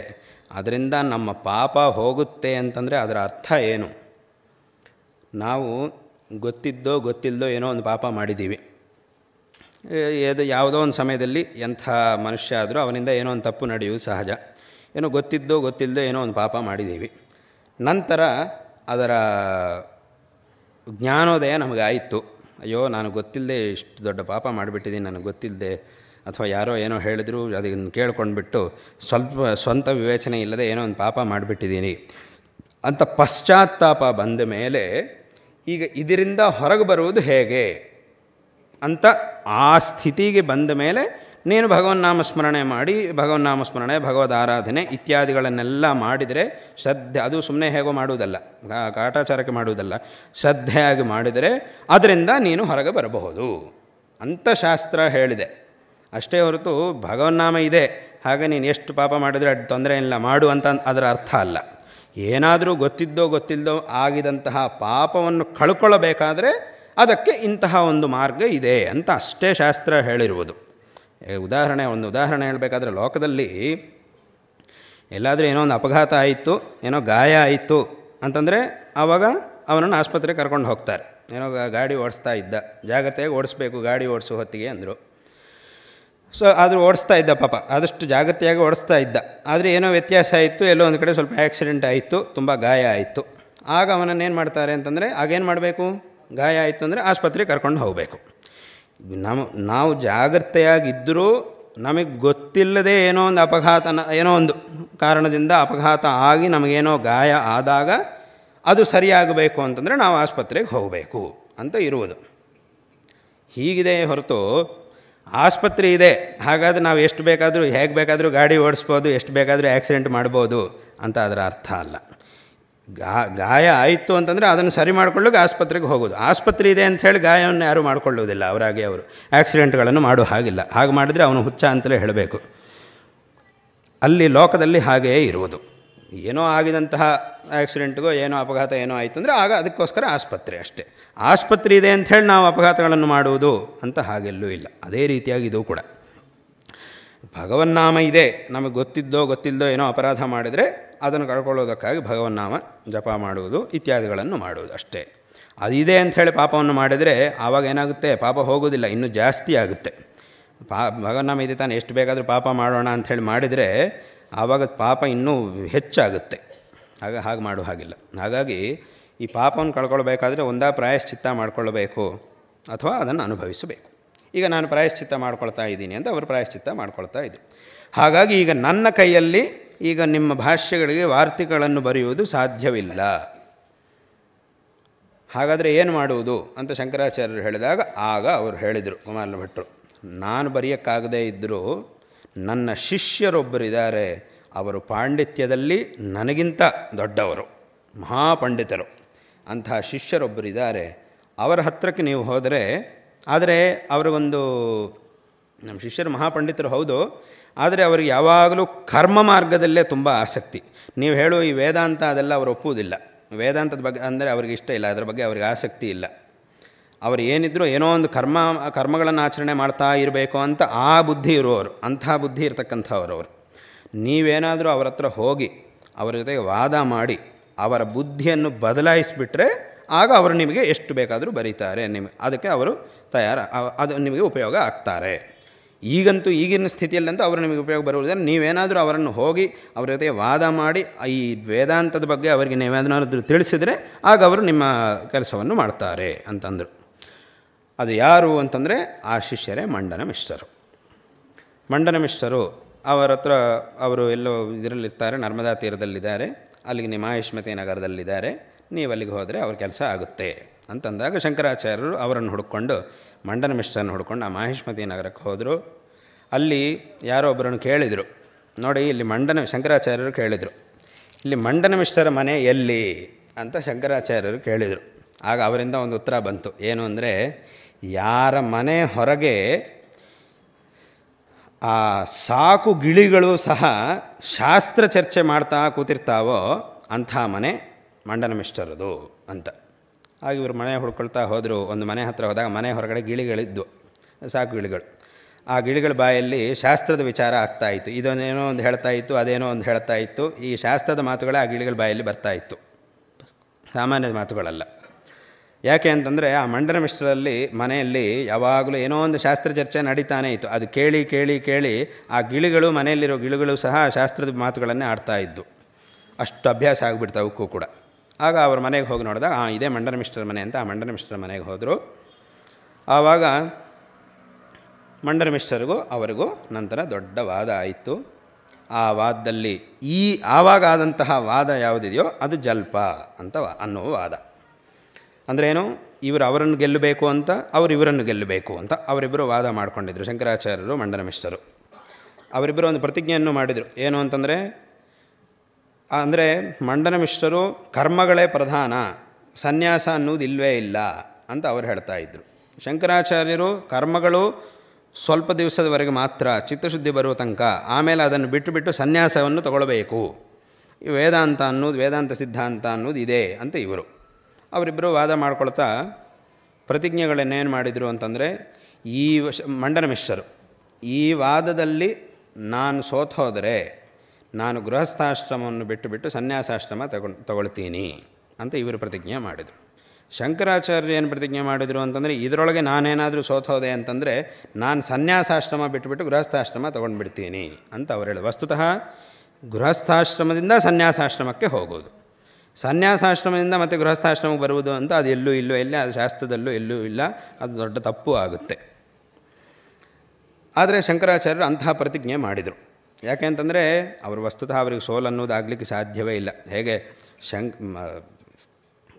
ಅದರಿಂದ ನಮ್ಮ ಪಾಪ ಹೋಗುತ್ತೆ ಅಂತಂದರೆ ಅದರ ಅರ್ಥ ಏನು ನಾವು ಗೊತ್ತಿದ್ದೋ ಗೊತ್ತಿಲ್ಲದೋ ಏನೋ ಒಂದು ಪಾಪ ಮಾಡಿದ್ದೀವಿ ಏದು ಯಾವುದೋ ಒಂದು ಸಮಯದಲ್ಲಿ ಎಂಥ ಮನುಷ್ಯ ಆದರೂ ಅವನಿಂದ ಏನೋ ಒಂದು ತಪ್ಪು ನಡೆಯುವುದು ಸಹಜ ಏನೋ ಗೊತ್ತಿದ್ದೋ ಗೊತ್ತಿಲ್ಲದೋ ಏನೋ ಒಂದು ಪಾಪ ಮಾಡಿದ್ದೀವಿ ನಂತರ ಅದರ ಜ್ಞಾನೋದಯ ನಮಗಾಯಿತು ಅಯ್ಯೋ ನಾನು ಗೊತ್ತಿಲ್ಲದೆ ಇಷ್ಟು ದೊಡ್ಡ ಪಾಪ ಮಾಡಿಬಿಟ್ಟಿದ್ದೀನಿ ನನಗೆ ಗೊತ್ತಿಲ್ಲದೆ ಅಥವಾ ಯಾರೋ ಏನೋ ಹೇಳಿದ್ರು ಅದನ್ನು ಕೇಳ್ಕೊಂಡ್ಬಿಟ್ಟು ಸ್ವಲ್ಪ ಸ್ವಂತ ವಿವೇಚನೆ ಇಲ್ಲದೆ ಏನೋ ಒಂದು ಪಾಪ ಮಾಡಿಬಿಟ್ಟಿದ್ದೀನಿ ಅಂತ ಪಶ್ಚಾತ್ತಾಪ ಬಂದ ಮೇಲೆ ಈಗ ಇದರಿಂದ ಹೊರಗೆ ಬರುವುದು ಹೇಗೆ ಅಂತ ಆ ಸ್ಥಿತಿಗೆ ಬಂದ ಮೇಲೆ ನೀನು ಭಗವನ್ನಾಮ ಸ್ಮರಣೆ ಮಾಡಿ ನಾಮ ಸ್ಮರಣೆ ಭಗವದ್ ಆರಾಧನೆ ಇತ್ಯಾದಿಗಳನ್ನೆಲ್ಲ ಮಾಡಿದರೆ ಶ್ರದ್ಧೆ ಅದು ಸುಮ್ಮನೆ ಹೇಗೋ ಮಾಡುವುದಲ್ಲ ಕಾಟಾಚಾರಕ್ಕೆ ಮಾಡುವುದಲ್ಲ ಶ್ರದ್ಧೆಯಾಗಿ ಮಾಡಿದರೆ ಅದರಿಂದ ನೀನು ಹೊರಗೆ ಬರಬಹುದು ಅಂತ ಶಾಸ್ತ್ರ ಹೇಳಿದೆ ಅಷ್ಟೇ ಹೊರತು ಭಗವನ್ನಾಮ ಇದೆ ಹಾಗೆ ನೀನು ಎಷ್ಟು ಪಾಪ ಮಾಡಿದರೆ ಅದು ತೊಂದರೆ ಇಲ್ಲ ಮಾಡು ಅಂತ ಅದರ ಅರ್ಥ ಅಲ್ಲ ಏನಾದರೂ ಗೊತ್ತಿದ್ದೋ ಗೊತ್ತಿಲ್ಲದೋ ಆಗಿದಂತಹ ಪಾಪವನ್ನು ಕಳ್ಕೊಳ್ಳಬೇಕಾದರೆ ಅದಕ್ಕೆ ಇಂತಹ ಒಂದು ಮಾರ್ಗ ಇದೆ ಅಂತ ಅಷ್ಟೇ ಶಾಸ್ತ್ರ ಹೇಳಿರುವುದು ಉದಾಹರಣೆ ಒಂದು ಉದಾಹರಣೆ ಹೇಳಬೇಕಾದ್ರೆ ಲೋಕದಲ್ಲಿ ಎಲ್ಲಾದರೂ ಏನೋ ಒಂದು ಅಪಘಾತ ಆಯಿತು ಏನೋ ಗಾಯ ಆಯಿತು ಅಂತಂದರೆ ಆವಾಗ ಅವನನ್ನು ಆಸ್ಪತ್ರೆಗೆ ಕರ್ಕೊಂಡು ಹೋಗ್ತಾರೆ ಏನೋ ಗಾಡಿ ಓಡಿಸ್ತಾ ಇದ್ದ ಜಾಗ್ರತೆಯಾಗಿ ಓಡಿಸ್ಬೇಕು ಗಾಡಿ ಓಡಿಸೋ ಹೊತ್ತಿಗೆ ಅಂದರು ಸೊ ಆದರೂ ಓಡಿಸ್ತಾ ಇದ್ದ ಪಾಪ ಆದಷ್ಟು ಜಾಗ್ರತೆಯಾಗಿ ಓಡಿಸ್ತಾ ಇದ್ದ ಆದರೆ ಏನೋ ವ್ಯತ್ಯಾಸ ಆಯಿತು ಎಲ್ಲೋ ಒಂದು ಕಡೆ ಸ್ವಲ್ಪ ಆ್ಯಕ್ಸಿಡೆಂಟ್ ಆಯಿತು ತುಂಬ ಗಾಯ ಆಯಿತು ಆಗ ಅವನನ್ನು ಏನು ಮಾಡ್ತಾರೆ ಅಂತಂದರೆ ಆಗೇನು ಮಾಡಬೇಕು ಗಾಯ ಆಯಿತು ಅಂದರೆ ಆಸ್ಪತ್ರೆಗೆ ಕರ್ಕೊಂಡು ಹೋಗಬೇಕು ನಮ್ಮ ನಾವು ಜಾಗ್ರತೆಯಾಗಿದ್ದರೂ ನಮಗೆ ಗೊತ್ತಿಲ್ಲದೆ ಏನೋ ಒಂದು ಅಪಘಾತನ ಏನೋ ಒಂದು ಕಾರಣದಿಂದ ಅಪಘಾತ ಆಗಿ ನಮಗೇನೋ ಗಾಯ ಆದಾಗ ಅದು ಸರಿಯಾಗಬೇಕು ಅಂತಂದರೆ ನಾವು ಆಸ್ಪತ್ರೆಗೆ ಹೋಗಬೇಕು ಅಂತ ಇರುವುದು ಹೀಗಿದೆ ಹೊರತು ಆಸ್ಪತ್ರೆ ಇದೆ ಹಾಗಾದರೆ ನಾವು ಎಷ್ಟು ಬೇಕಾದರೂ ಹೇಗೆ ಬೇಕಾದರೂ ಗಾಡಿ ಓಡಿಸ್ಬೋದು ಎಷ್ಟು ಬೇಕಾದರೂ ಆ್ಯಕ್ಸಿಡೆಂಟ್ ಮಾಡ್ಬೋದು ಅಂತ ಅದರ ಅರ್ಥ ಅಲ್ಲ ಗಾ ಗಾಯ ಆಯಿತು ಅಂತಂದರೆ ಅದನ್ನು ಸರಿ ಮಾಡಿಕೊಳ್ಳೋಕೆ ಆಸ್ಪತ್ರೆಗೆ ಹೋಗೋದು ಆಸ್ಪತ್ರೆ ಇದೆ ಅಂತ ಹೇಳಿ ಗಾಯವನ್ನು ಯಾರೂ ಮಾಡಿಕೊಳ್ಳೋದಿಲ್ಲ ಅವರಾಗಿ ಅವರು ಆ್ಯಕ್ಸಿಡೆಂಟ್ಗಳನ್ನು ಮಾಡೋ ಹಾಗಿಲ್ಲ ಹಾಗೆ ಮಾಡಿದರೆ ಅವನು ಹುಚ್ಚ ಅಂತಲೇ ಹೇಳಬೇಕು ಅಲ್ಲಿ ಲೋಕದಲ್ಲಿ ಹಾಗೆಯೇ ಇರುವುದು ಏನೋ ಆಗಿದಂತಹ ಆ್ಯಕ್ಸಿಡೆಂಟ್ಗೋ ಏನೋ ಅಪಘಾತ ಏನೋ ಆಯಿತು ಅಂದರೆ ಆಗ ಅದಕ್ಕೋಸ್ಕರ ಆಸ್ಪತ್ರೆ ಅಷ್ಟೇ ಆಸ್ಪತ್ರೆ ಇದೆ ಅಂಥೇಳಿ ನಾವು ಅಪಘಾತಗಳನ್ನು ಮಾಡುವುದು ಅಂತ ಹಾಗೆಲ್ಲೂ ಇಲ್ಲ ಅದೇ ರೀತಿಯಾಗಿ ಇದು ಕೂಡ ಭಗವನ್ನಾಮ ಇದೆ ನಮಗೆ ಗೊತ್ತಿದ್ದೋ ಗೊತ್ತಿಲ್ಲದೋ ಏನೋ ಅಪರಾಧ ಮಾಡಿದರೆ ಅದನ್ನು ಕಳ್ಕೊಳ್ಳೋದಕ್ಕಾಗಿ ಭಗವನ್ನಾಮ ಜಪ ಮಾಡುವುದು ಇತ್ಯಾದಿಗಳನ್ನು ಮಾಡುವುದು ಅಷ್ಟೇ ಅದು ಇದೆ ಅಂಥೇಳಿ ಪಾಪವನ್ನು ಮಾಡಿದರೆ ಆವಾಗ ಏನಾಗುತ್ತೆ ಪಾಪ ಹೋಗೋದಿಲ್ಲ ಇನ್ನೂ ಜಾಸ್ತಿ ಆಗುತ್ತೆ ಪಾ ಭಗವನ್ನಾಮ ಇದೆ ತಾನು ಎಷ್ಟು ಬೇಕಾದರೂ ಪಾಪ ಮಾಡೋಣ ಅಂಥೇಳಿ ಮಾಡಿದರೆ ಆವಾಗ ಪಾಪ ಇನ್ನೂ ಹೆಚ್ಚಾಗುತ್ತೆ ಆಗ ಹಾಗೆ ಮಾಡೋ ಹಾಗಿಲ್ಲ ಹಾಗಾಗಿ ಈ ಪಾಪವನ್ನು ಕಳ್ಕೊಳ್ಬೇಕಾದ್ರೆ ಒಂದಾ ಪ್ರಾಯಶ್ಚಿತ್ತ ಮಾಡಿಕೊಳ್ಳಬೇಕು ಅಥವಾ ಅದನ್ನು ಅನುಭವಿಸಬೇಕು ಈಗ ನಾನು ಪ್ರಾಯಶ್ಚಿತ್ತ ಮಾಡ್ಕೊಳ್ತಾ ಇದ್ದೀನಿ ಅಂತ ಅವರು ಪ್ರಾಯಶ್ಚಿತ್ತ ಮಾಡ್ಕೊಳ್ತಾ ಇದ್ದರು ಹಾಗಾಗಿ ಈಗ ನನ್ನ ಕೈಯಲ್ಲಿ ಈಗ ನಿಮ್ಮ ಭಾಷ್ಯಗಳಿಗೆ ವಾರ್ತೆಗಳನ್ನು ಬರೆಯುವುದು ಸಾಧ್ಯವಿಲ್ಲ ಹಾಗಾದರೆ ಏನು ಮಾಡುವುದು ಅಂತ ಶಂಕರಾಚಾರ್ಯರು ಹೇಳಿದಾಗ ಆಗ ಅವರು ಹೇಳಿದರು ಕುಮಾರ ಭಟ್ರು ನಾನು ಬರೆಯೋಕ್ಕಾಗದೇ ಇದ್ದರೂ ನನ್ನ ಶಿಷ್ಯರೊಬ್ಬರಿದ್ದಾರೆ ಅವರು ಪಾಂಡಿತ್ಯದಲ್ಲಿ ನನಗಿಂತ ದೊಡ್ಡವರು ಮಹಾಪಂಡಿತರು ಅಂತಹ ಶಿಷ್ಯರೊಬ್ಬರಿದ್ದಾರೆ ಅವರ ಹತ್ರಕ್ಕೆ ನೀವು ಹೋದರೆ ಆದರೆ ಅವರಿಗೊಂದು ನಮ್ಮ ಶಿಷ್ಯರು ಮಹಾಪಂಡಿತರು ಹೌದು ಆದರೆ ಅವರಿಗೆ ಯಾವಾಗಲೂ ಕರ್ಮ ಮಾರ್ಗದಲ್ಲೇ ತುಂಬ ಆಸಕ್ತಿ ನೀವು ಹೇಳು ಈ ವೇದಾಂತ ಅದೆಲ್ಲ ಅವರು ಒಪ್ಪುವುದಿಲ್ಲ ವೇದಾಂತದ ಬಗ್ಗೆ ಅಂದರೆ ಅವ್ರಿಗೆ ಇಷ್ಟ ಇಲ್ಲ ಅದರ ಬಗ್ಗೆ ಅವ್ರಿಗೆ ಆಸಕ್ತಿ ಇಲ್ಲ ಅವರು ಏನಿದ್ರು ಏನೋ ಒಂದು ಕರ್ಮ ಕರ್ಮಗಳನ್ನು ಆಚರಣೆ ಮಾಡ್ತಾ ಇರಬೇಕು ಅಂತ ಆ ಬುದ್ಧಿ ಇರುವವರು ಅಂಥ ಬುದ್ಧಿ ಇರತಕ್ಕಂಥವ್ರು ಅವರು ನೀವೇನಾದರೂ ಅವರ ಹತ್ರ ಹೋಗಿ ಅವರ ಜೊತೆಗೆ ವಾದ ಮಾಡಿ ಅವರ ಬುದ್ಧಿಯನ್ನು ಬದಲಾಯಿಸಿಬಿಟ್ರೆ ಆಗ ಅವರು ನಿಮಗೆ ಎಷ್ಟು ಬೇಕಾದರೂ ಬರೀತಾರೆ ನಿಮಗೆ ಅದಕ್ಕೆ ಅವರು ತಯಾರ ಅದು ನಿಮಗೆ ಉಪಯೋಗ ಆಗ್ತಾರೆ ಈಗಂತೂ ಈಗಿನ ಸ್ಥಿತಿಯಲ್ಲಂತೂ ಅವರು ನಿಮಗೆ ಉಪಯೋಗ ಬರುವುದಿಲ್ಲ ನೀವೇನಾದರೂ ಅವರನ್ನು ಹೋಗಿ ಅವರ ಜೊತೆ ವಾದ ಮಾಡಿ ಈ ವೇದಾಂತದ ಬಗ್ಗೆ ಅವರಿಗೆ ನೀವೇನಾದರೂ ತಿಳಿಸಿದರೆ ಆಗ ಅವರು ನಿಮ್ಮ ಕೆಲಸವನ್ನು ಮಾಡ್ತಾರೆ ಅಂತಂದರು ಅದು ಯಾರು ಅಂತಂದರೆ ಆ ಶಿಷ್ಯರೇ ಮಂಡನ ಮಿಷ್ಟರು ಮಂಡನ ಮಿಶ್ರರು ಅವರ ಹತ್ರ ಅವರು ಎಲ್ಲೋ ಇದರಲ್ಲಿರ್ತಾರೆ ನರ್ಮದಾ ತೀರದಲ್ಲಿದ್ದಾರೆ ಅಲ್ಲಿಗೆ ನಿಮಾಯುಷ್ಮತಿ ನಗರದಲ್ಲಿದ್ದಾರೆ ನೀವು ಅಲ್ಲಿಗೆ ಹೋದರೆ ಅವ್ರ ಕೆಲಸ ಆಗುತ್ತೆ ಅಂತಂದಾಗ ಶಂಕರಾಚಾರ್ಯರು ಅವರನ್ನು ಹುಡುಕೊಂಡು ಮಂಡನ ಮಿಶ್ರನ ಹುಡ್ಕೊಂಡು ಆ ಮಹೇಶ್ಮತಿ ನಗರಕ್ಕೆ ಹೋದರು ಅಲ್ಲಿ ಯಾರೋ ಒಬ್ಬರನ್ನು ಕೇಳಿದರು ನೋಡಿ ಇಲ್ಲಿ ಮಂಡನ ಶಂಕರಾಚಾರ್ಯರು ಕೇಳಿದರು ಇಲ್ಲಿ ಮಂಡನ ಮಿಶ್ರರ ಮನೆ ಎಲ್ಲಿ ಅಂತ ಶಂಕರಾಚಾರ್ಯರು ಕೇಳಿದರು ಆಗ ಅವರಿಂದ ಒಂದು ಉತ್ತರ ಬಂತು ಏನು ಅಂದರೆ ಯಾರ ಮನೆ ಹೊರಗೆ ಆ ಸಾಕು ಗಿಳಿಗಳು ಸಹ ಶಾಸ್ತ್ರ ಚರ್ಚೆ ಮಾಡ್ತಾ ಕೂತಿರ್ತಾವೋ ಅಂಥ ಮನೆ ಮಂಡನ ಮಿಶ್ರರದು ಅಂತ ಆಗ ಇವರು ಮನೆ ಹುಡ್ಕೊಳ್ತಾ ಹೋದರು ಒಂದು ಮನೆ ಹತ್ತಿರ ಹೋದಾಗ ಮನೆ ಹೊರಗಡೆ ಗಿಳಿಗಳಿದ್ದು ಸಾಕು ಗಿಳಿಗಳು ಆ ಗಿಳಿಗಳ ಬಾಯಲ್ಲಿ ಶಾಸ್ತ್ರದ ವಿಚಾರ ಆಗ್ತಾ ಇತ್ತು ಇದೊಂದೇನೋ ಒಂದು ಹೇಳ್ತಾ ಇತ್ತು ಅದೇನೋ ಒಂದು ಹೇಳ್ತಾ ಇತ್ತು ಈ ಶಾಸ್ತ್ರದ ಮಾತುಗಳೇ ಆ ಗಿಳಿಗಳ ಬಾಯಲ್ಲಿ ಬರ್ತಾ ಇತ್ತು ಸಾಮಾನ್ಯ ಮಾತುಗಳಲ್ಲ ಯಾಕೆ ಅಂತಂದರೆ ಆ ಮಂಡನ ಮಿಶ್ರರಲ್ಲಿ ಮನೆಯಲ್ಲಿ ಯಾವಾಗಲೂ ಏನೋ ಒಂದು ಶಾಸ್ತ್ರ ಚರ್ಚೆ ನಡೀತಾನೇ ಇತ್ತು ಅದು ಕೇಳಿ ಕೇಳಿ ಕೇಳಿ ಆ ಗಿಳಿಗಳು ಮನೆಯಲ್ಲಿರೋ ಗಿಳಿಗಳು ಸಹ ಶಾಸ್ತ್ರದ ಮಾತುಗಳನ್ನೇ ಆಡ್ತಾ ಇದ್ದು ಅಷ್ಟು ಅಭ್ಯಾಸ ಆಗಿಬಿಡ್ತಾವಕ್ಕೂ ಕೂಡ ಆಗ ಅವ್ರ ಮನೆಗೆ ಹೋಗಿ ನೋಡಿದಾಗ ಹಾಂ ಇದೇ ಮಂಡನ ಮಿಸ್ಟರ್ ಮನೆ ಅಂತ ಆ ಮಂಡನ ಮಿಶ್ರರ ಮನೆಗೆ ಹೋದರು ಆವಾಗ ಮಂಡನ ಮಿಶ್ರರಿಗೂ ಅವರಿಗೂ ನಂತರ ದೊಡ್ಡ ವಾದ ಆಯಿತು ಆ ವಾದದಲ್ಲಿ ಈ ಆವಾಗ ಆದಂತಹ ವಾದ ಯಾವುದಿದೆಯೋ ಅದು ಜಲ್ಪ ಅಂತ ಅನ್ನೋ ವಾದ ಏನು ಇವರು ಅವರನ್ನು ಗೆಲ್ಲಬೇಕು ಅಂತ ಅವರು ಇವರನ್ನು ಗೆಲ್ಲಬೇಕು ಅಂತ ಅವರಿಬ್ಬರು ವಾದ ಮಾಡಿಕೊಂಡಿದ್ರು ಶಂಕರಾಚಾರ್ಯರು ಮಂಡನ ಮಿಸ್ಟರು ಅವರಿಬ್ಬರು ಒಂದು ಪ್ರತಿಜ್ಞೆಯನ್ನು ಮಾಡಿದರು ಏನು ಅಂತಂದರೆ ಅಂದರೆ ಮಂಡನ ಮಿಶ್ರರು ಕರ್ಮಗಳೇ ಪ್ರಧಾನ ಸನ್ಯಾಸ ಅನ್ನೋದು ಇಲ್ಲವೇ ಇಲ್ಲ ಅಂತ ಅವರು ಹೇಳ್ತಾ ಇದ್ದರು ಶಂಕರಾಚಾರ್ಯರು ಕರ್ಮಗಳು ಸ್ವಲ್ಪ ದಿವಸದವರೆಗೆ ಮಾತ್ರ ಚಿತ್ತಶುದ್ಧಿ ಬರುವ ತನಕ ಆಮೇಲೆ ಅದನ್ನು ಬಿಟ್ಟು ಬಿಟ್ಟು ಸನ್ಯಾಸವನ್ನು ತಗೊಳ್ಬೇಕು ಈ ವೇದಾಂತ ಅನ್ನೋದು ವೇದಾಂತ ಸಿದ್ಧಾಂತ ಅನ್ನೋದು ಇದೆ ಅಂತ ಇವರು ಅವರಿಬ್ಬರು ವಾದ ಮಾಡ್ಕೊಳ್ತಾ ಪ್ರತಿಜ್ಞೆಗಳನ್ನೇನು ಮಾಡಿದರು ಅಂತಂದರೆ ಈ ಮಂಡನ ಮಿಶ್ರರು ಈ ವಾದದಲ್ಲಿ ನಾನು ಸೋತೋದರೆ ನಾನು ಗೃಹಸ್ಥಾಶ್ರಮವನ್ನು ಬಿಟ್ಟು ಬಿಟ್ಟು ಸನ್ಯಾಸಾಶ್ರಮ ತಗೊಂಡು ತಗೊಳ್ತೀನಿ ಅಂತ ಇವರು ಪ್ರತಿಜ್ಞೆ ಮಾಡಿದರು ಶಂಕರಾಚಾರ್ಯ ಏನು ಪ್ರತಿಜ್ಞೆ ಮಾಡಿದರು ಅಂತಂದರೆ ಇದರೊಳಗೆ ನಾನೇನಾದರೂ ಸೋತೋದೆ ಅಂತಂದರೆ ನಾನು ಸನ್ಯಾಸಾಶ್ರಮ ಬಿಟ್ಟುಬಿಟ್ಟು ಗೃಹಸ್ಥಾಶ್ರಮ ತೊಗೊಂಡ್ಬಿಡ್ತೀನಿ ಅಂತ ಅವರು ಹೇಳಿ ವಸ್ತುತಃ ಗೃಹಸ್ಥಾಶ್ರಮದಿಂದ ಸನ್ಯಾಸಾಶ್ರಮಕ್ಕೆ ಹೋಗೋದು ಸನ್ಯಾಸಾಶ್ರಮದಿಂದ ಮತ್ತು ಗೃಹಸ್ಥಾಶ್ರಮಕ್ಕೆ ಬರುವುದು ಅಂತ ಅದು ಎಲ್ಲೂ ಇಲ್ಲೋ ಎಲ್ಲೇ ಅದು ಶಾಸ್ತ್ರದಲ್ಲೂ ಎಲ್ಲೂ ಇಲ್ಲ ಅದು ದೊಡ್ಡ ತಪ್ಪು ಆಗುತ್ತೆ ಆದರೆ ಶಂಕರಾಚಾರ್ಯರು ಅಂತಹ ಪ್ರತಿಜ್ಞೆ ಮಾಡಿದರು ಯಾಕೆ ಅಂತಂದರೆ ಅವರು ವಸ್ತುತಃ ಅವರಿಗೆ ಸೋಲು ಅನ್ನೋದಾಗಲಿಕ್ಕೆ ಸಾಧ್ಯವೇ ಇಲ್ಲ ಹೇಗೆ ಶಂಕ್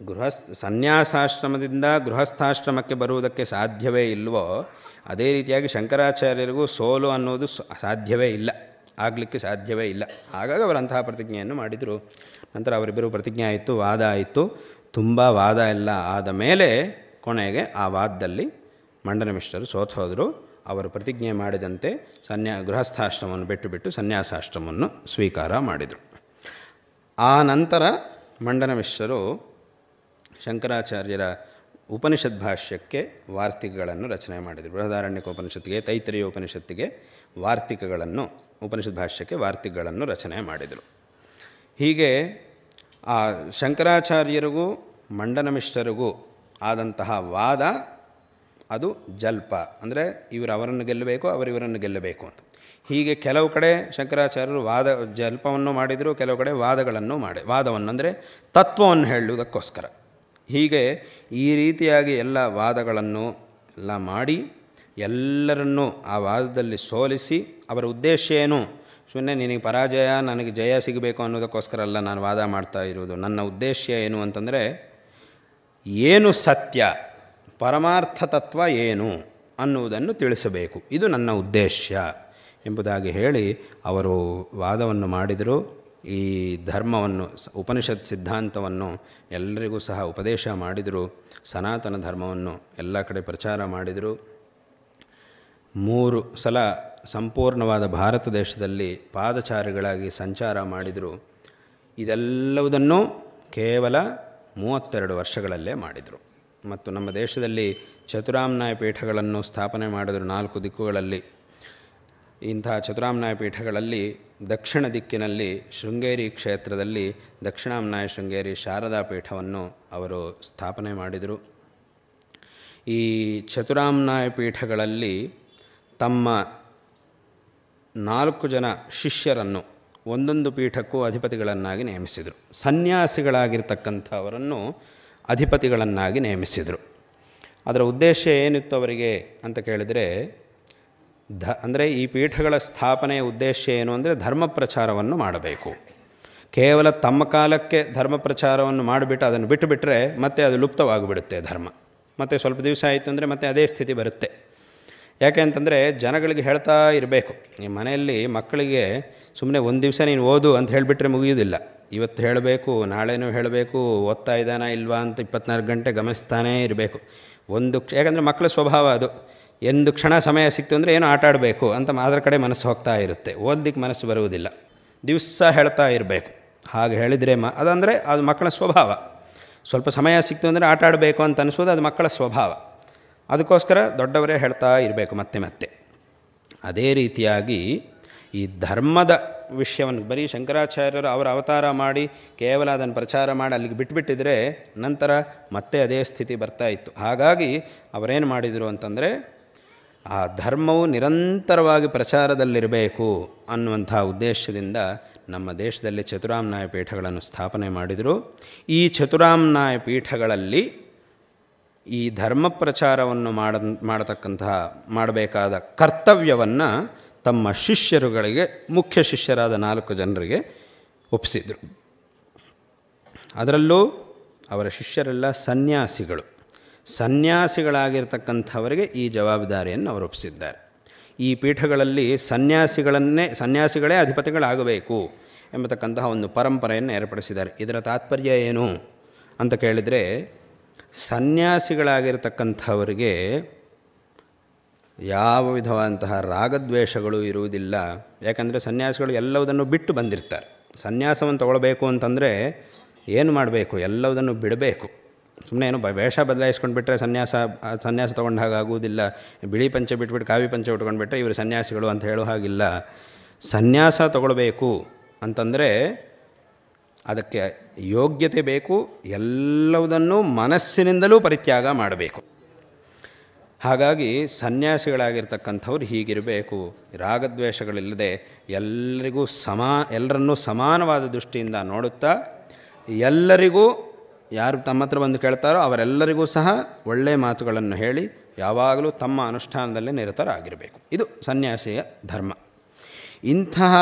ಗೃಹ ಸನ್ಯಾಸಾಶ್ರಮದಿಂದ ಗೃಹಸ್ಥಾಶ್ರಮಕ್ಕೆ ಬರುವುದಕ್ಕೆ ಸಾಧ್ಯವೇ ಇಲ್ವೋ ಅದೇ ರೀತಿಯಾಗಿ ಶಂಕರಾಚಾರ್ಯರಿಗೂ ಸೋಲು ಅನ್ನೋದು ಸಾಧ್ಯವೇ ಇಲ್ಲ ಆಗಲಿಕ್ಕೆ ಸಾಧ್ಯವೇ ಇಲ್ಲ ಹಾಗಾಗಿ ಅವರು ಅಂತಹ ಪ್ರತಿಜ್ಞೆಯನ್ನು ಮಾಡಿದರು ನಂತರ ಅವರಿಬ್ಬರು ಪ್ರತಿಜ್ಞೆ ಆಯಿತು ವಾದ ಆಯಿತು ತುಂಬ ವಾದ ಎಲ್ಲ ಆದ ಮೇಲೆ ಕೊನೆಗೆ ಆ ವಾದದಲ್ಲಿ ಮಂಡನ ಮಿಶ್ರರು ಸೋತೋದರು ಅವರು ಪ್ರತಿಜ್ಞೆ ಮಾಡಿದಂತೆ ಸನ್ಯಾ ಗೃಹಸ್ಥಾಶ್ರಮವನ್ನು ಬಿಟ್ಟು ಬಿಟ್ಟು ಸನ್ಯಾಸಾಶ್ರಮವನ್ನು ಸ್ವೀಕಾರ ಮಾಡಿದರು ಆ ನಂತರ ಮಂಡನ ಮಿಶ್ರರು ಶಂಕರಾಚಾರ್ಯರ ಉಪನಿಷತ್ ಭಾಷ್ಯಕ್ಕೆ ವಾರ್ತಿಕಗಳನ್ನು ರಚನೆ ಮಾಡಿದರು ಬೃಹದಾರಣ್ಯಕ ಉಪನಿಷತ್ತಿಗೆ ತೈತರಿಯ ಉಪನಿಷತ್ತಿಗೆ ವಾರ್ತಿಕಗಳನ್ನು ಉಪನಿಷತ್ ಭಾಷ್ಯಕ್ಕೆ ವಾರ್ತಿಕಗಳನ್ನು ರಚನೆ ಮಾಡಿದರು ಹೀಗೆ ಆ ಶಂಕರಾಚಾರ್ಯರಿಗೂ ಮಂಡನ ಮಿಶ್ರರಿಗೂ ಆದಂತಹ ವಾದ ಅದು ಜಲ್ಪ ಅಂದರೆ ಇವರು ಅವರನ್ನು ಗೆಲ್ಲಬೇಕು ಅವರು ಇವರನ್ನು ಗೆಲ್ಲಬೇಕು ಅಂತ ಹೀಗೆ ಕೆಲವು ಕಡೆ ಶಂಕರಾಚಾರ್ಯರು ವಾದ ಜಲ್ಪವನ್ನು ಮಾಡಿದರು ಕೆಲವು ಕಡೆ ವಾದಗಳನ್ನು ಮಾಡಿ ವಾದವನ್ನು ಅಂದರೆ ತತ್ವವನ್ನು ಹೇಳುವುದಕ್ಕೋಸ್ಕರ ಹೀಗೆ ಈ ರೀತಿಯಾಗಿ ಎಲ್ಲ ವಾದಗಳನ್ನು ಎಲ್ಲ ಮಾಡಿ ಎಲ್ಲರನ್ನೂ ಆ ವಾದದಲ್ಲಿ ಸೋಲಿಸಿ ಅವರ ಉದ್ದೇಶ ಏನು ಸುಮ್ಮನೆ ನಿನಗೆ ಪರಾಜಯ ನನಗೆ ಜಯ ಸಿಗಬೇಕು ಅನ್ನೋದಕ್ಕೋಸ್ಕರ ಅಲ್ಲ ನಾನು ವಾದ ಮಾಡ್ತಾ ಇರೋದು ನನ್ನ ಉದ್ದೇಶ ಏನು ಅಂತಂದರೆ ಏನು ಸತ್ಯ ಪರಮಾರ್ಥ ತತ್ವ ಏನು ಅನ್ನುವುದನ್ನು ತಿಳಿಸಬೇಕು ಇದು ನನ್ನ ಉದ್ದೇಶ ಎಂಬುದಾಗಿ ಹೇಳಿ ಅವರು ವಾದವನ್ನು ಮಾಡಿದರು ಈ ಧರ್ಮವನ್ನು ಉಪನಿಷತ್ ಸಿದ್ಧಾಂತವನ್ನು ಎಲ್ಲರಿಗೂ ಸಹ ಉಪದೇಶ ಮಾಡಿದರು ಸನಾತನ ಧರ್ಮವನ್ನು ಎಲ್ಲ ಕಡೆ ಪ್ರಚಾರ ಮಾಡಿದರು ಮೂರು ಸಲ ಸಂಪೂರ್ಣವಾದ ಭಾರತ ದೇಶದಲ್ಲಿ ಪಾದಚಾರಿಗಳಾಗಿ ಸಂಚಾರ ಮಾಡಿದರು ಇದೆಲ್ಲವುದನ್ನು ಕೇವಲ ಮೂವತ್ತೆರಡು ವರ್ಷಗಳಲ್ಲೇ ಮಾಡಿದರು ಮತ್ತು ನಮ್ಮ ದೇಶದಲ್ಲಿ ಚತುರಾಮ್ನಾಯ ಪೀಠಗಳನ್ನು ಸ್ಥಾಪನೆ ಮಾಡಿದರು ನಾಲ್ಕು ದಿಕ್ಕುಗಳಲ್ಲಿ ಇಂತಹ ಚತುರಾಮ್ನಾಯ ಪೀಠಗಳಲ್ಲಿ ದಕ್ಷಿಣ ದಿಕ್ಕಿನಲ್ಲಿ ಶೃಂಗೇರಿ ಕ್ಷೇತ್ರದಲ್ಲಿ ದಕ್ಷಿಣಾಮ್ನಾಯ ಶೃಂಗೇರಿ ಶಾರದಾ ಪೀಠವನ್ನು ಅವರು ಸ್ಥಾಪನೆ ಮಾಡಿದರು ಈ ಚತುರಾಮ್ನಾಯ ಪೀಠಗಳಲ್ಲಿ ತಮ್ಮ ನಾಲ್ಕು ಜನ ಶಿಷ್ಯರನ್ನು ಒಂದೊಂದು ಪೀಠಕ್ಕೂ ಅಧಿಪತಿಗಳನ್ನಾಗಿ ನೇಮಿಸಿದರು ಸನ್ಯಾಸಿಗಳಾಗಿರ್ತಕ್ಕಂಥವರನ್ನು ಅಧಿಪತಿಗಳನ್ನಾಗಿ ನೇಮಿಸಿದರು ಅದರ ಉದ್ದೇಶ ಏನಿತ್ತು ಅವರಿಗೆ ಅಂತ ಕೇಳಿದರೆ ಧ ಅಂದರೆ ಈ ಪೀಠಗಳ ಸ್ಥಾಪನೆಯ ಉದ್ದೇಶ ಏನು ಅಂದರೆ ಧರ್ಮ ಪ್ರಚಾರವನ್ನು ಮಾಡಬೇಕು ಕೇವಲ ತಮ್ಮ ಕಾಲಕ್ಕೆ ಧರ್ಮ ಪ್ರಚಾರವನ್ನು ಮಾಡಿಬಿಟ್ಟು ಅದನ್ನು ಬಿಟ್ಟುಬಿಟ್ರೆ ಮತ್ತೆ ಅದು ಲುಪ್ತವಾಗಿಬಿಡುತ್ತೆ ಧರ್ಮ ಮತ್ತು ಸ್ವಲ್ಪ ದಿವಸ ಆಯಿತು ಅಂದರೆ ಮತ್ತೆ ಅದೇ ಸ್ಥಿತಿ ಬರುತ್ತೆ ಯಾಕೆ ಅಂತಂದರೆ ಜನಗಳಿಗೆ ಹೇಳ್ತಾ ಇರಬೇಕು ನಿಮ್ಮ ಮನೆಯಲ್ಲಿ ಮಕ್ಕಳಿಗೆ ಸುಮ್ಮನೆ ಒಂದು ದಿವಸ ನೀನು ಓದು ಅಂತ ಹೇಳಿಬಿಟ್ರೆ ಮುಗಿಯೋದಿಲ್ಲ ಇವತ್ತು ಹೇಳಬೇಕು ನಾಳೆನೂ ಹೇಳಬೇಕು ಓದ್ತಾ ಇದ್ದಾನಾ ಇಲ್ವಾ ಅಂತ ಇಪ್ಪತ್ನಾಲ್ಕು ಗಂಟೆ ಗಮನಿಸ್ತಾನೇ ಇರಬೇಕು ಒಂದು ಯಾಕಂದರೆ ಮಕ್ಕಳ ಸ್ವಭಾವ ಅದು ಎಂದು ಕ್ಷಣ ಸಮಯ ಸಿಕ್ತು ಅಂದರೆ ಏನೋ ಆಟಾಡಬೇಕು ಅಂತ ಅದರ ಕಡೆ ಮನಸ್ಸು ಹೋಗ್ತಾ ಇರುತ್ತೆ ಓದಲಿಕ್ಕೆ ಮನಸ್ಸು ಬರುವುದಿಲ್ಲ ದಿವಸ ಹೇಳ್ತಾ ಇರಬೇಕು ಹಾಗೆ ಹೇಳಿದರೆ ಮ ಅದಂದರೆ ಅದು ಮಕ್ಕಳ ಸ್ವಭಾವ ಸ್ವಲ್ಪ ಸಮಯ ಸಿಕ್ತು ಅಂದರೆ ಆಟ ಆಡಬೇಕು ಅಂತ ಅನಿಸೋದು ಅದು ಮಕ್ಕಳ ಸ್ವಭಾವ ಅದಕ್ಕೋಸ್ಕರ ದೊಡ್ಡವರೇ ಹೇಳ್ತಾ ಇರಬೇಕು ಮತ್ತೆ ಮತ್ತೆ ಅದೇ ರೀತಿಯಾಗಿ ಈ ಧರ್ಮದ ವಿಷಯವನ್ನು ಬರೀ ಶಂಕರಾಚಾರ್ಯರು ಅವರ ಅವತಾರ ಮಾಡಿ ಕೇವಲ ಅದನ್ನು ಪ್ರಚಾರ ಮಾಡಿ ಅಲ್ಲಿಗೆ ಬಿಟ್ಟುಬಿಟ್ಟಿದ್ರೆ ನಂತರ ಮತ್ತೆ ಅದೇ ಸ್ಥಿತಿ ಬರ್ತಾ ಇತ್ತು ಹಾಗಾಗಿ ಅವರೇನು ಮಾಡಿದರು ಅಂತಂದರೆ ಆ ಧರ್ಮವು ನಿರಂತರವಾಗಿ ಪ್ರಚಾರದಲ್ಲಿರಬೇಕು ಅನ್ನುವಂಥ ಉದ್ದೇಶದಿಂದ ನಮ್ಮ ದೇಶದಲ್ಲಿ ಚತುರಾಮ್ನಾಯ ಪೀಠಗಳನ್ನು ಸ್ಥಾಪನೆ ಮಾಡಿದರು ಈ ಚತುರಾಮ್ನಾಯ ಪೀಠಗಳಲ್ಲಿ ಈ ಧರ್ಮ ಪ್ರಚಾರವನ್ನು ಮಾಡ ಮಾಡತಕ್ಕಂತಹ ಮಾಡಬೇಕಾದ ಕರ್ತವ್ಯವನ್ನು ತಮ್ಮ ಶಿಷ್ಯರುಗಳಿಗೆ ಮುಖ್ಯ ಶಿಷ್ಯರಾದ ನಾಲ್ಕು ಜನರಿಗೆ ಒಪ್ಪಿಸಿದರು ಅದರಲ್ಲೂ ಅವರ ಶಿಷ್ಯರೆಲ್ಲ ಸನ್ಯಾಸಿಗಳು ಸನ್ಯಾಸಿಗಳಾಗಿರ್ತಕ್ಕಂಥವರಿಗೆ ಈ ಜವಾಬ್ದಾರಿಯನ್ನು ಅವರು ಒಪ್ಪಿಸಿದ್ದಾರೆ ಈ ಪೀಠಗಳಲ್ಲಿ ಸನ್ಯಾಸಿಗಳನ್ನೇ ಸನ್ಯಾಸಿಗಳೇ ಅಧಿಪತಿಗಳಾಗಬೇಕು ಎಂಬತಕ್ಕಂತಹ ಒಂದು ಪರಂಪರೆಯನ್ನು ಏರ್ಪಡಿಸಿದ್ದಾರೆ ಇದರ ತಾತ್ಪರ್ಯ ಏನು ಅಂತ ಕೇಳಿದರೆ ಸನ್ಯಾಸಿಗಳಾಗಿರ್ತಕ್ಕಂಥವರಿಗೆ ಯಾವ ವಿಧವಾದಂತಹ ರಾಗದ್ವೇಷಗಳು ಇರುವುದಿಲ್ಲ ಯಾಕಂದರೆ ಸನ್ಯಾಸಿಗಳು ಎಲ್ಲವುದನ್ನು ಬಿಟ್ಟು ಬಂದಿರ್ತಾರೆ ಸನ್ಯಾಸವನ್ನು ತಗೊಳ್ಬೇಕು ಅಂತಂದರೆ ಏನು ಮಾಡಬೇಕು ಎಲ್ಲವುದನ್ನು ಬಿಡಬೇಕು ಸುಮ್ಮನೆ ಏನು ವೇಷ ಬದಲಾಯಿಸ್ಕೊಂಡು ಬಿಟ್ಟರೆ ಸನ್ಯಾಸ ಸನ್ಯಾಸ ಹಾಗೆ ಆಗುವುದಿಲ್ಲ ಬಿಳಿ ಪಂಚೆ ಬಿಟ್ಬಿಟ್ಟು ಕಾವಿ ಪಂಚೆ ಬಿಟ್ಟರೆ ಇವರು ಸನ್ಯಾಸಿಗಳು ಅಂತ ಹೇಳೋ ಹಾಗಿಲ್ಲ ಸನ್ಯಾಸ ತಗೊಳ್ಬೇಕು ಅಂತಂದರೆ ಅದಕ್ಕೆ ಯೋಗ್ಯತೆ ಬೇಕು ಎಲ್ಲವುದನ್ನು ಮನಸ್ಸಿನಿಂದಲೂ ಪರಿತ್ಯಾಗ ಮಾಡಬೇಕು ಹಾಗಾಗಿ ಸನ್ಯಾಸಿಗಳಾಗಿರ್ತಕ್ಕಂಥವ್ರು ಹೀಗಿರಬೇಕು ರಾಗದ್ವೇಷಗಳಿಲ್ಲದೆ ಎಲ್ಲರಿಗೂ ಸಮಾ ಎಲ್ಲರನ್ನೂ ಸಮಾನವಾದ ದೃಷ್ಟಿಯಿಂದ ನೋಡುತ್ತಾ ಎಲ್ಲರಿಗೂ ಯಾರು ತಮ್ಮ ಹತ್ರ ಬಂದು ಕೇಳ್ತಾರೋ ಅವರೆಲ್ಲರಿಗೂ ಸಹ ಒಳ್ಳೆಯ ಮಾತುಗಳನ್ನು ಹೇಳಿ ಯಾವಾಗಲೂ ತಮ್ಮ ಅನುಷ್ಠಾನದಲ್ಲೇ ನಿರತರಾಗಿರಬೇಕು ಇದು ಸನ್ಯಾಸಿಯ ಧರ್ಮ ಇಂತಹ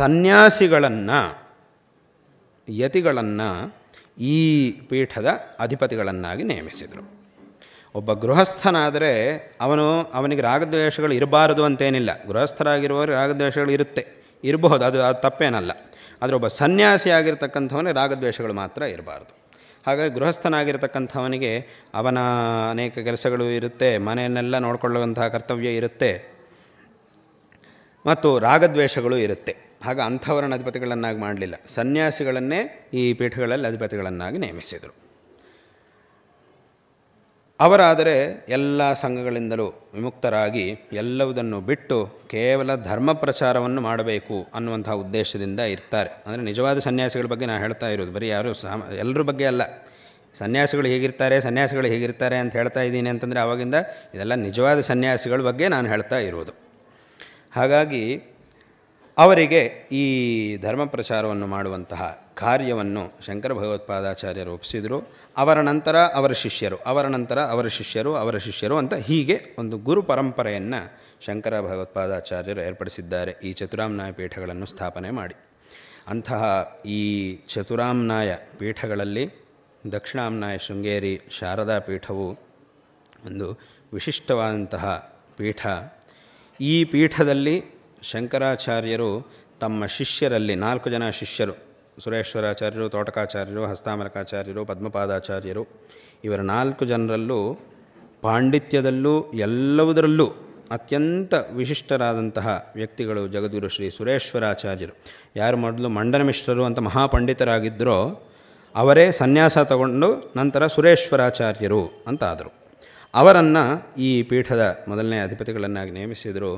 ಸನ್ಯಾಸಿಗಳನ್ನು ಯತಿಗಳನ್ನು ಈ ಪೀಠದ ಅಧಿಪತಿಗಳನ್ನಾಗಿ ನೇಮಿಸಿದರು ಒಬ್ಬ ಗೃಹಸ್ಥನಾದರೆ ಅವನು ಅವನಿಗೆ ರಾಗದ್ವೇಷಗಳು ಇರಬಾರದು ಅಂತೇನಿಲ್ಲ ಗೃಹಸ್ಥರಾಗಿರುವವರು ರಾಗದ್ವೇಷಗಳು ಇರುತ್ತೆ ಇರಬಹುದು ಅದು ಅದು ತಪ್ಪೇನಲ್ಲ ಆದರೆ ಒಬ್ಬ ಸನ್ಯಾಸಿಯಾಗಿರ್ತಕ್ಕಂಥವನೇ ರಾಗದ್ವೇಷಗಳು ಮಾತ್ರ ಇರಬಾರ್ದು ಹಾಗಾಗಿ ಗೃಹಸ್ಥನಾಗಿರ್ತಕ್ಕಂಥವನಿಗೆ ಅವನ ಅನೇಕ ಕೆಲಸಗಳು ಇರುತ್ತೆ ಮನೆಯನ್ನೆಲ್ಲ ನೋಡಿಕೊಳ್ಳುವಂತಹ ಕರ್ತವ್ಯ ಇರುತ್ತೆ ಮತ್ತು ರಾಗದ್ವೇಷಗಳು ಇರುತ್ತೆ ಆಗ ಅಂಥವರನ್ನು ಅಧಿಪತಿಗಳನ್ನಾಗಿ ಮಾಡಲಿಲ್ಲ ಸನ್ಯಾಸಿಗಳನ್ನೇ ಈ ಪೀಠಗಳಲ್ಲಿ ಅಧಿಪತಿಗಳನ್ನಾಗಿ ನೇಮಿಸಿದರು ಅವರಾದರೆ ಎಲ್ಲ ಸಂಘಗಳಿಂದಲೂ ವಿಮುಕ್ತರಾಗಿ ಎಲ್ಲವುದನ್ನು ಬಿಟ್ಟು ಕೇವಲ ಧರ್ಮ ಪ್ರಚಾರವನ್ನು ಮಾಡಬೇಕು ಅನ್ನುವಂಥ ಉದ್ದೇಶದಿಂದ ಇರ್ತಾರೆ ಅಂದರೆ ನಿಜವಾದ ಸನ್ಯಾಸಿಗಳ ಬಗ್ಗೆ ನಾನು ಹೇಳ್ತಾ ಇರೋದು ಬರೀ ಯಾರು ಸಾಮ ಎಲ್ಲರ ಬಗ್ಗೆ ಅಲ್ಲ ಸನ್ಯಾಸಿಗಳು ಹೇಗಿರ್ತಾರೆ ಸನ್ಯಾಸಿಗಳು ಹೇಗಿರ್ತಾರೆ ಅಂತ ಹೇಳ್ತಾ ಇದ್ದೀನಿ ಅಂತಂದರೆ ಆವಾಗಿಂದ ಇದೆಲ್ಲ ನಿಜವಾದ ಸನ್ಯಾಸಿಗಳ ಬಗ್ಗೆ ನಾನು ಹೇಳ್ತಾ ಇರೋದು ಹಾಗಾಗಿ ಅವರಿಗೆ ಈ ಧರ್ಮ ಪ್ರಚಾರವನ್ನು ಮಾಡುವಂತಹ ಕಾರ್ಯವನ್ನು ಶಂಕರ ಭಗವತ್ಪಾದಾಚಾರ್ಯರು ಒಪ್ಪಿಸಿದರು ಅವರ ನಂತರ ಅವರ ಶಿಷ್ಯರು ಅವರ ನಂತರ ಅವರ ಶಿಷ್ಯರು ಅವರ ಶಿಷ್ಯರು ಅಂತ ಹೀಗೆ ಒಂದು ಗುರು ಪರಂಪರೆಯನ್ನು ಶಂಕರ ಭಗವತ್ಪಾದಾಚಾರ್ಯರು ಏರ್ಪಡಿಸಿದ್ದಾರೆ ಈ ಚತುರಾಮ್ನಾಯ ಪೀಠಗಳನ್ನು ಸ್ಥಾಪನೆ ಮಾಡಿ ಅಂತಹ ಈ ಚತುರಾಮ್ನಾಯ ಪೀಠಗಳಲ್ಲಿ ದಕ್ಷಿಣಾಮ್ನಾಯ ಶೃಂಗೇರಿ ಶಾರದಾ ಪೀಠವು ಒಂದು ವಿಶಿಷ್ಟವಾದಂತಹ ಪೀಠ ಈ ಪೀಠದಲ್ಲಿ ಶಂಕರಾಚಾರ್ಯರು ತಮ್ಮ ಶಿಷ್ಯರಲ್ಲಿ ನಾಲ್ಕು ಜನ ಶಿಷ್ಯರು ಸುರೇಶ್ವರಾಚಾರ್ಯರು ತೋಟಕಾಚಾರ್ಯರು ಹಸ್ತಾಮಲಕಾಚಾರ್ಯರು ಪದ್ಮಪಾದಾಚಾರ್ಯರು ಇವರ ನಾಲ್ಕು ಜನರಲ್ಲೂ ಪಾಂಡಿತ್ಯದಲ್ಲೂ ಎಲ್ಲವುದರಲ್ಲೂ ಅತ್ಯಂತ ವಿಶಿಷ್ಟರಾದಂತಹ ವ್ಯಕ್ತಿಗಳು ಜಗದ್ಗುರು ಶ್ರೀ ಸುರೇಶ್ವರಾಚಾರ್ಯರು ಯಾರು ಮೊದಲು ಮಂಡನ ಮಿಶ್ರರು ಅಂತ ಮಹಾಪಂಡಿತರಾಗಿದ್ದರೋ ಅವರೇ ಸನ್ಯಾಸ ತಗೊಂಡು ನಂತರ ಸುರೇಶ್ವರಾಚಾರ್ಯರು ಅಂತಾದರು ಅವರನ್ನು ಈ ಪೀಠದ ಮೊದಲನೇ ಅಧಿಪತಿಗಳನ್ನಾಗಿ ನೇಮಿಸಿದರು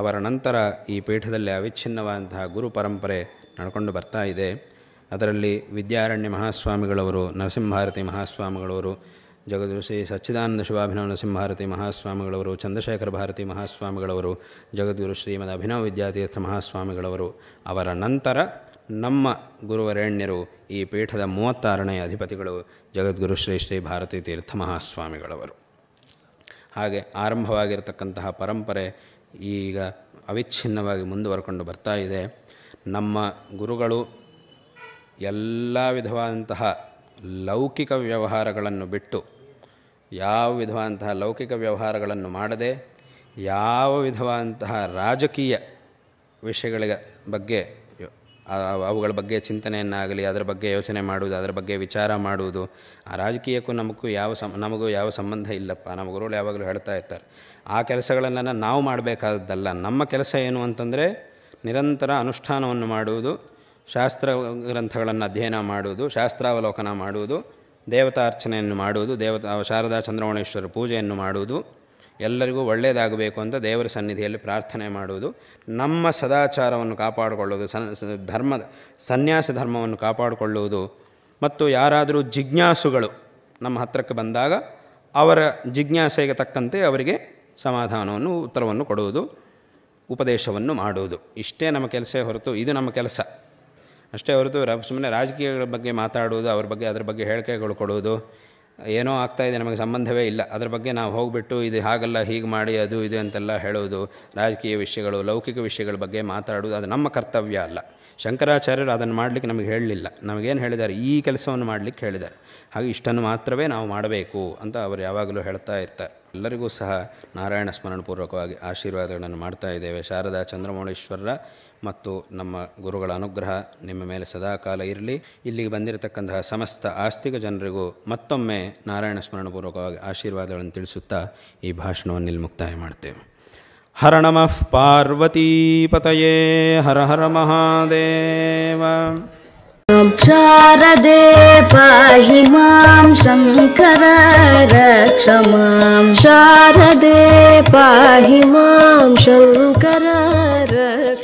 ಅವರ ನಂತರ ಈ ಪೀಠದಲ್ಲಿ ಅವಿಚ್ಛಿನ್ನವಾದಂತಹ ಗುರು ಪರಂಪರೆ ನಡ್ಕೊಂಡು ಬರ್ತಾ ಇದೆ ಅದರಲ್ಲಿ ವಿದ್ಯಾರಣ್ಯ ಮಹಾಸ್ವಾಮಿಗಳವರು ನರಸಿಂಹಾರತಿ ಮಹಾಸ್ವಾಮಿಗಳವರು ಶ್ರೀ ಸಚ್ಚಿದಾನಂದ ಶಿವಾಭಿನವ ನರಸಿಂಹಾರತಿ ಮಹಾಸ್ವಾಮಿಗಳವರು ಚಂದ್ರಶೇಖರ ಭಾರತಿ ಮಹಾಸ್ವಾಮಿಗಳವರು ಜಗದ್ಗುರು ಶ್ರೀಮದ್ ಅಭಿನವ ವಿದ್ಯಾತೀರ್ಥ ಮಹಾಸ್ವಾಮಿಗಳವರು ಅವರ ನಂತರ ನಮ್ಮ ಗುರುವರೆಣ್ಯರು ಈ ಪೀಠದ ಮೂವತ್ತಾರನೇ ಅಧಿಪತಿಗಳು ಜಗದ್ಗುರು ಶ್ರೀ ಶ್ರೀ ಭಾರತೀ ತೀರ್ಥ ಮಹಾಸ್ವಾಮಿಗಳವರು ಹಾಗೆ ಆರಂಭವಾಗಿರತಕ್ಕಂತಹ ಪರಂಪರೆ ಈಗ ಅವಿಚ್ಛಿನ್ನವಾಗಿ ಮುಂದುವರ್ಕೊಂಡು ಬರ್ತಾ ಇದೆ ನಮ್ಮ ಗುರುಗಳು ಎಲ್ಲ ವಿಧವಾದಂತಹ ಲೌಕಿಕ ವ್ಯವಹಾರಗಳನ್ನು ಬಿಟ್ಟು ಯಾವ ವಿಧವಾದಂತಹ ಲೌಕಿಕ ವ್ಯವಹಾರಗಳನ್ನು ಮಾಡದೆ ಯಾವ ವಿಧವಾದಂತಹ ರಾಜಕೀಯ ವಿಷಯಗಳ ಬಗ್ಗೆ ಅವುಗಳ ಬಗ್ಗೆ ಚಿಂತನೆಯನ್ನಾಗಲಿ ಅದರ ಬಗ್ಗೆ ಯೋಚನೆ ಮಾಡುವುದು ಅದರ ಬಗ್ಗೆ ವಿಚಾರ ಮಾಡುವುದು ಆ ರಾಜಕೀಯಕ್ಕೂ ನಮಗೂ ಯಾವ ಸಂ ನಮಗೂ ಯಾವ ಸಂಬಂಧ ಇಲ್ಲಪ್ಪ ನಮ್ಮ ಗುರುಗಳು ಯಾವಾಗಲೂ ಹೇಳ್ತಾ ಇರ್ತಾರೆ ಆ ಕೆಲಸಗಳನ್ನು ನಾವು ಮಾಡಬೇಕಾದದ್ದಲ್ಲ ನಮ್ಮ ಕೆಲಸ ಏನು ಅಂತಂದರೆ ನಿರಂತರ ಅನುಷ್ಠಾನವನ್ನು ಮಾಡುವುದು ಶಾಸ್ತ್ರ ಗ್ರಂಥಗಳನ್ನು ಅಧ್ಯಯನ ಮಾಡುವುದು ಶಾಸ್ತ್ರಾವಲೋಕನ ಮಾಡುವುದು ದೇವತಾರ್ಚನೆಯನ್ನು ಮಾಡುವುದು ದೇವತಾ ಶಾರದಾ ಚಂದ್ರಮಣೇಶ್ವರ ಪೂಜೆಯನ್ನು ಮಾಡುವುದು ಎಲ್ಲರಿಗೂ ಒಳ್ಳೆಯದಾಗಬೇಕು ಅಂತ ದೇವರ ಸನ್ನಿಧಿಯಲ್ಲಿ ಪ್ರಾರ್ಥನೆ ಮಾಡುವುದು ನಮ್ಮ ಸದಾಚಾರವನ್ನು ಕಾಪಾಡಿಕೊಳ್ಳುವುದು ಸನ್ ಧರ್ಮದ ಸನ್ಯಾಸ ಧರ್ಮವನ್ನು ಕಾಪಾಡಿಕೊಳ್ಳುವುದು ಮತ್ತು ಯಾರಾದರೂ ಜಿಜ್ಞಾಸುಗಳು ನಮ್ಮ ಹತ್ತಿರಕ್ಕೆ ಬಂದಾಗ ಅವರ ಜಿಜ್ಞಾಸೆಗೆ ತಕ್ಕಂತೆ ಅವರಿಗೆ ಸಮಾಧಾನವನ್ನು ಉತ್ತರವನ್ನು ಕೊಡುವುದು ಉಪದೇಶವನ್ನು ಮಾಡುವುದು ಇಷ್ಟೇ ನಮ್ಮ ಕೆಲಸ ಹೊರತು ಇದು ನಮ್ಮ ಕೆಲಸ ಅಷ್ಟೇ ಹೊರತು ಸುಮ್ಮನೆ ರಾಜಕೀಯಗಳ ಬಗ್ಗೆ ಮಾತಾಡುವುದು ಅವ್ರ ಬಗ್ಗೆ ಅದ್ರ ಬಗ್ಗೆ ಹೇಳಿಕೆಗಳು ಕೊಡುವುದು ಏನೋ ಆಗ್ತಾಯಿದೆ ನಮಗೆ ಸಂಬಂಧವೇ ಇಲ್ಲ ಅದ್ರ ಬಗ್ಗೆ ನಾವು ಹೋಗಿಬಿಟ್ಟು ಇದು ಹಾಗಲ್ಲ ಹೀಗೆ ಮಾಡಿ ಅದು ಇದು ಅಂತೆಲ್ಲ ಹೇಳುವುದು ರಾಜಕೀಯ ವಿಷಯಗಳು ಲೌಕಿಕ ವಿಷಯಗಳ ಬಗ್ಗೆ ಮಾತಾಡುವುದು ಅದು ನಮ್ಮ ಕರ್ತವ್ಯ ಅಲ್ಲ ಶಂಕರಾಚಾರ್ಯರು ಅದನ್ನು ಮಾಡಲಿಕ್ಕೆ ನಮಗೆ ಹೇಳಲಿಲ್ಲ ನಮಗೇನು ಹೇಳಿದ್ದಾರೆ ಈ ಕೆಲಸವನ್ನು ಮಾಡಲಿಕ್ಕೆ ಹೇಳಿದ್ದಾರೆ ಹಾಗೆ ಇಷ್ಟನ್ನು ಮಾತ್ರವೇ ನಾವು ಮಾಡಬೇಕು ಅಂತ ಅವರು ಯಾವಾಗಲೂ ಹೇಳ್ತಾ ಇರ್ತಾರೆ ಎಲ್ಲರಿಗೂ ಸಹ ನಾರಾಯಣ ಸ್ಮರಣಪೂರ್ವಕವಾಗಿ ಆಶೀರ್ವಾದಗಳನ್ನು ಮಾಡ್ತಾ ಇದ್ದೇವೆ ಶಾರದಾ ಚಂದ್ರಮೌಳೇಶ್ವರರ ಮತ್ತು ನಮ್ಮ ಗುರುಗಳ ಅನುಗ್ರಹ ನಿಮ್ಮ ಮೇಲೆ ಸದಾಕಾಲ ಇರಲಿ ಇಲ್ಲಿಗೆ ಬಂದಿರತಕ್ಕಂತಹ ಸಮಸ್ತ ಆಸ್ತಿಕ ಜನರಿಗೂ ಮತ್ತೊಮ್ಮೆ ನಾರಾಯಣ ಸ್ಮರಣಪೂರ್ವಕವಾಗಿ ಆಶೀರ್ವಾದಗಳನ್ನು ತಿಳಿಸುತ್ತಾ ಈ ಭಾಷಣವನ್ನು ಇಲ್ಲಿ ಮುಕ್ತಾಯ ಮಾಡ್ತೇವೆ ಹರ ನಮಃ ಪಾರ್ವತೀಪತಯೇ ಹರ ಹರ ಮಹಾದೇವ शारदे मां शङ्कर मां शारदे पाहि मां रक्ष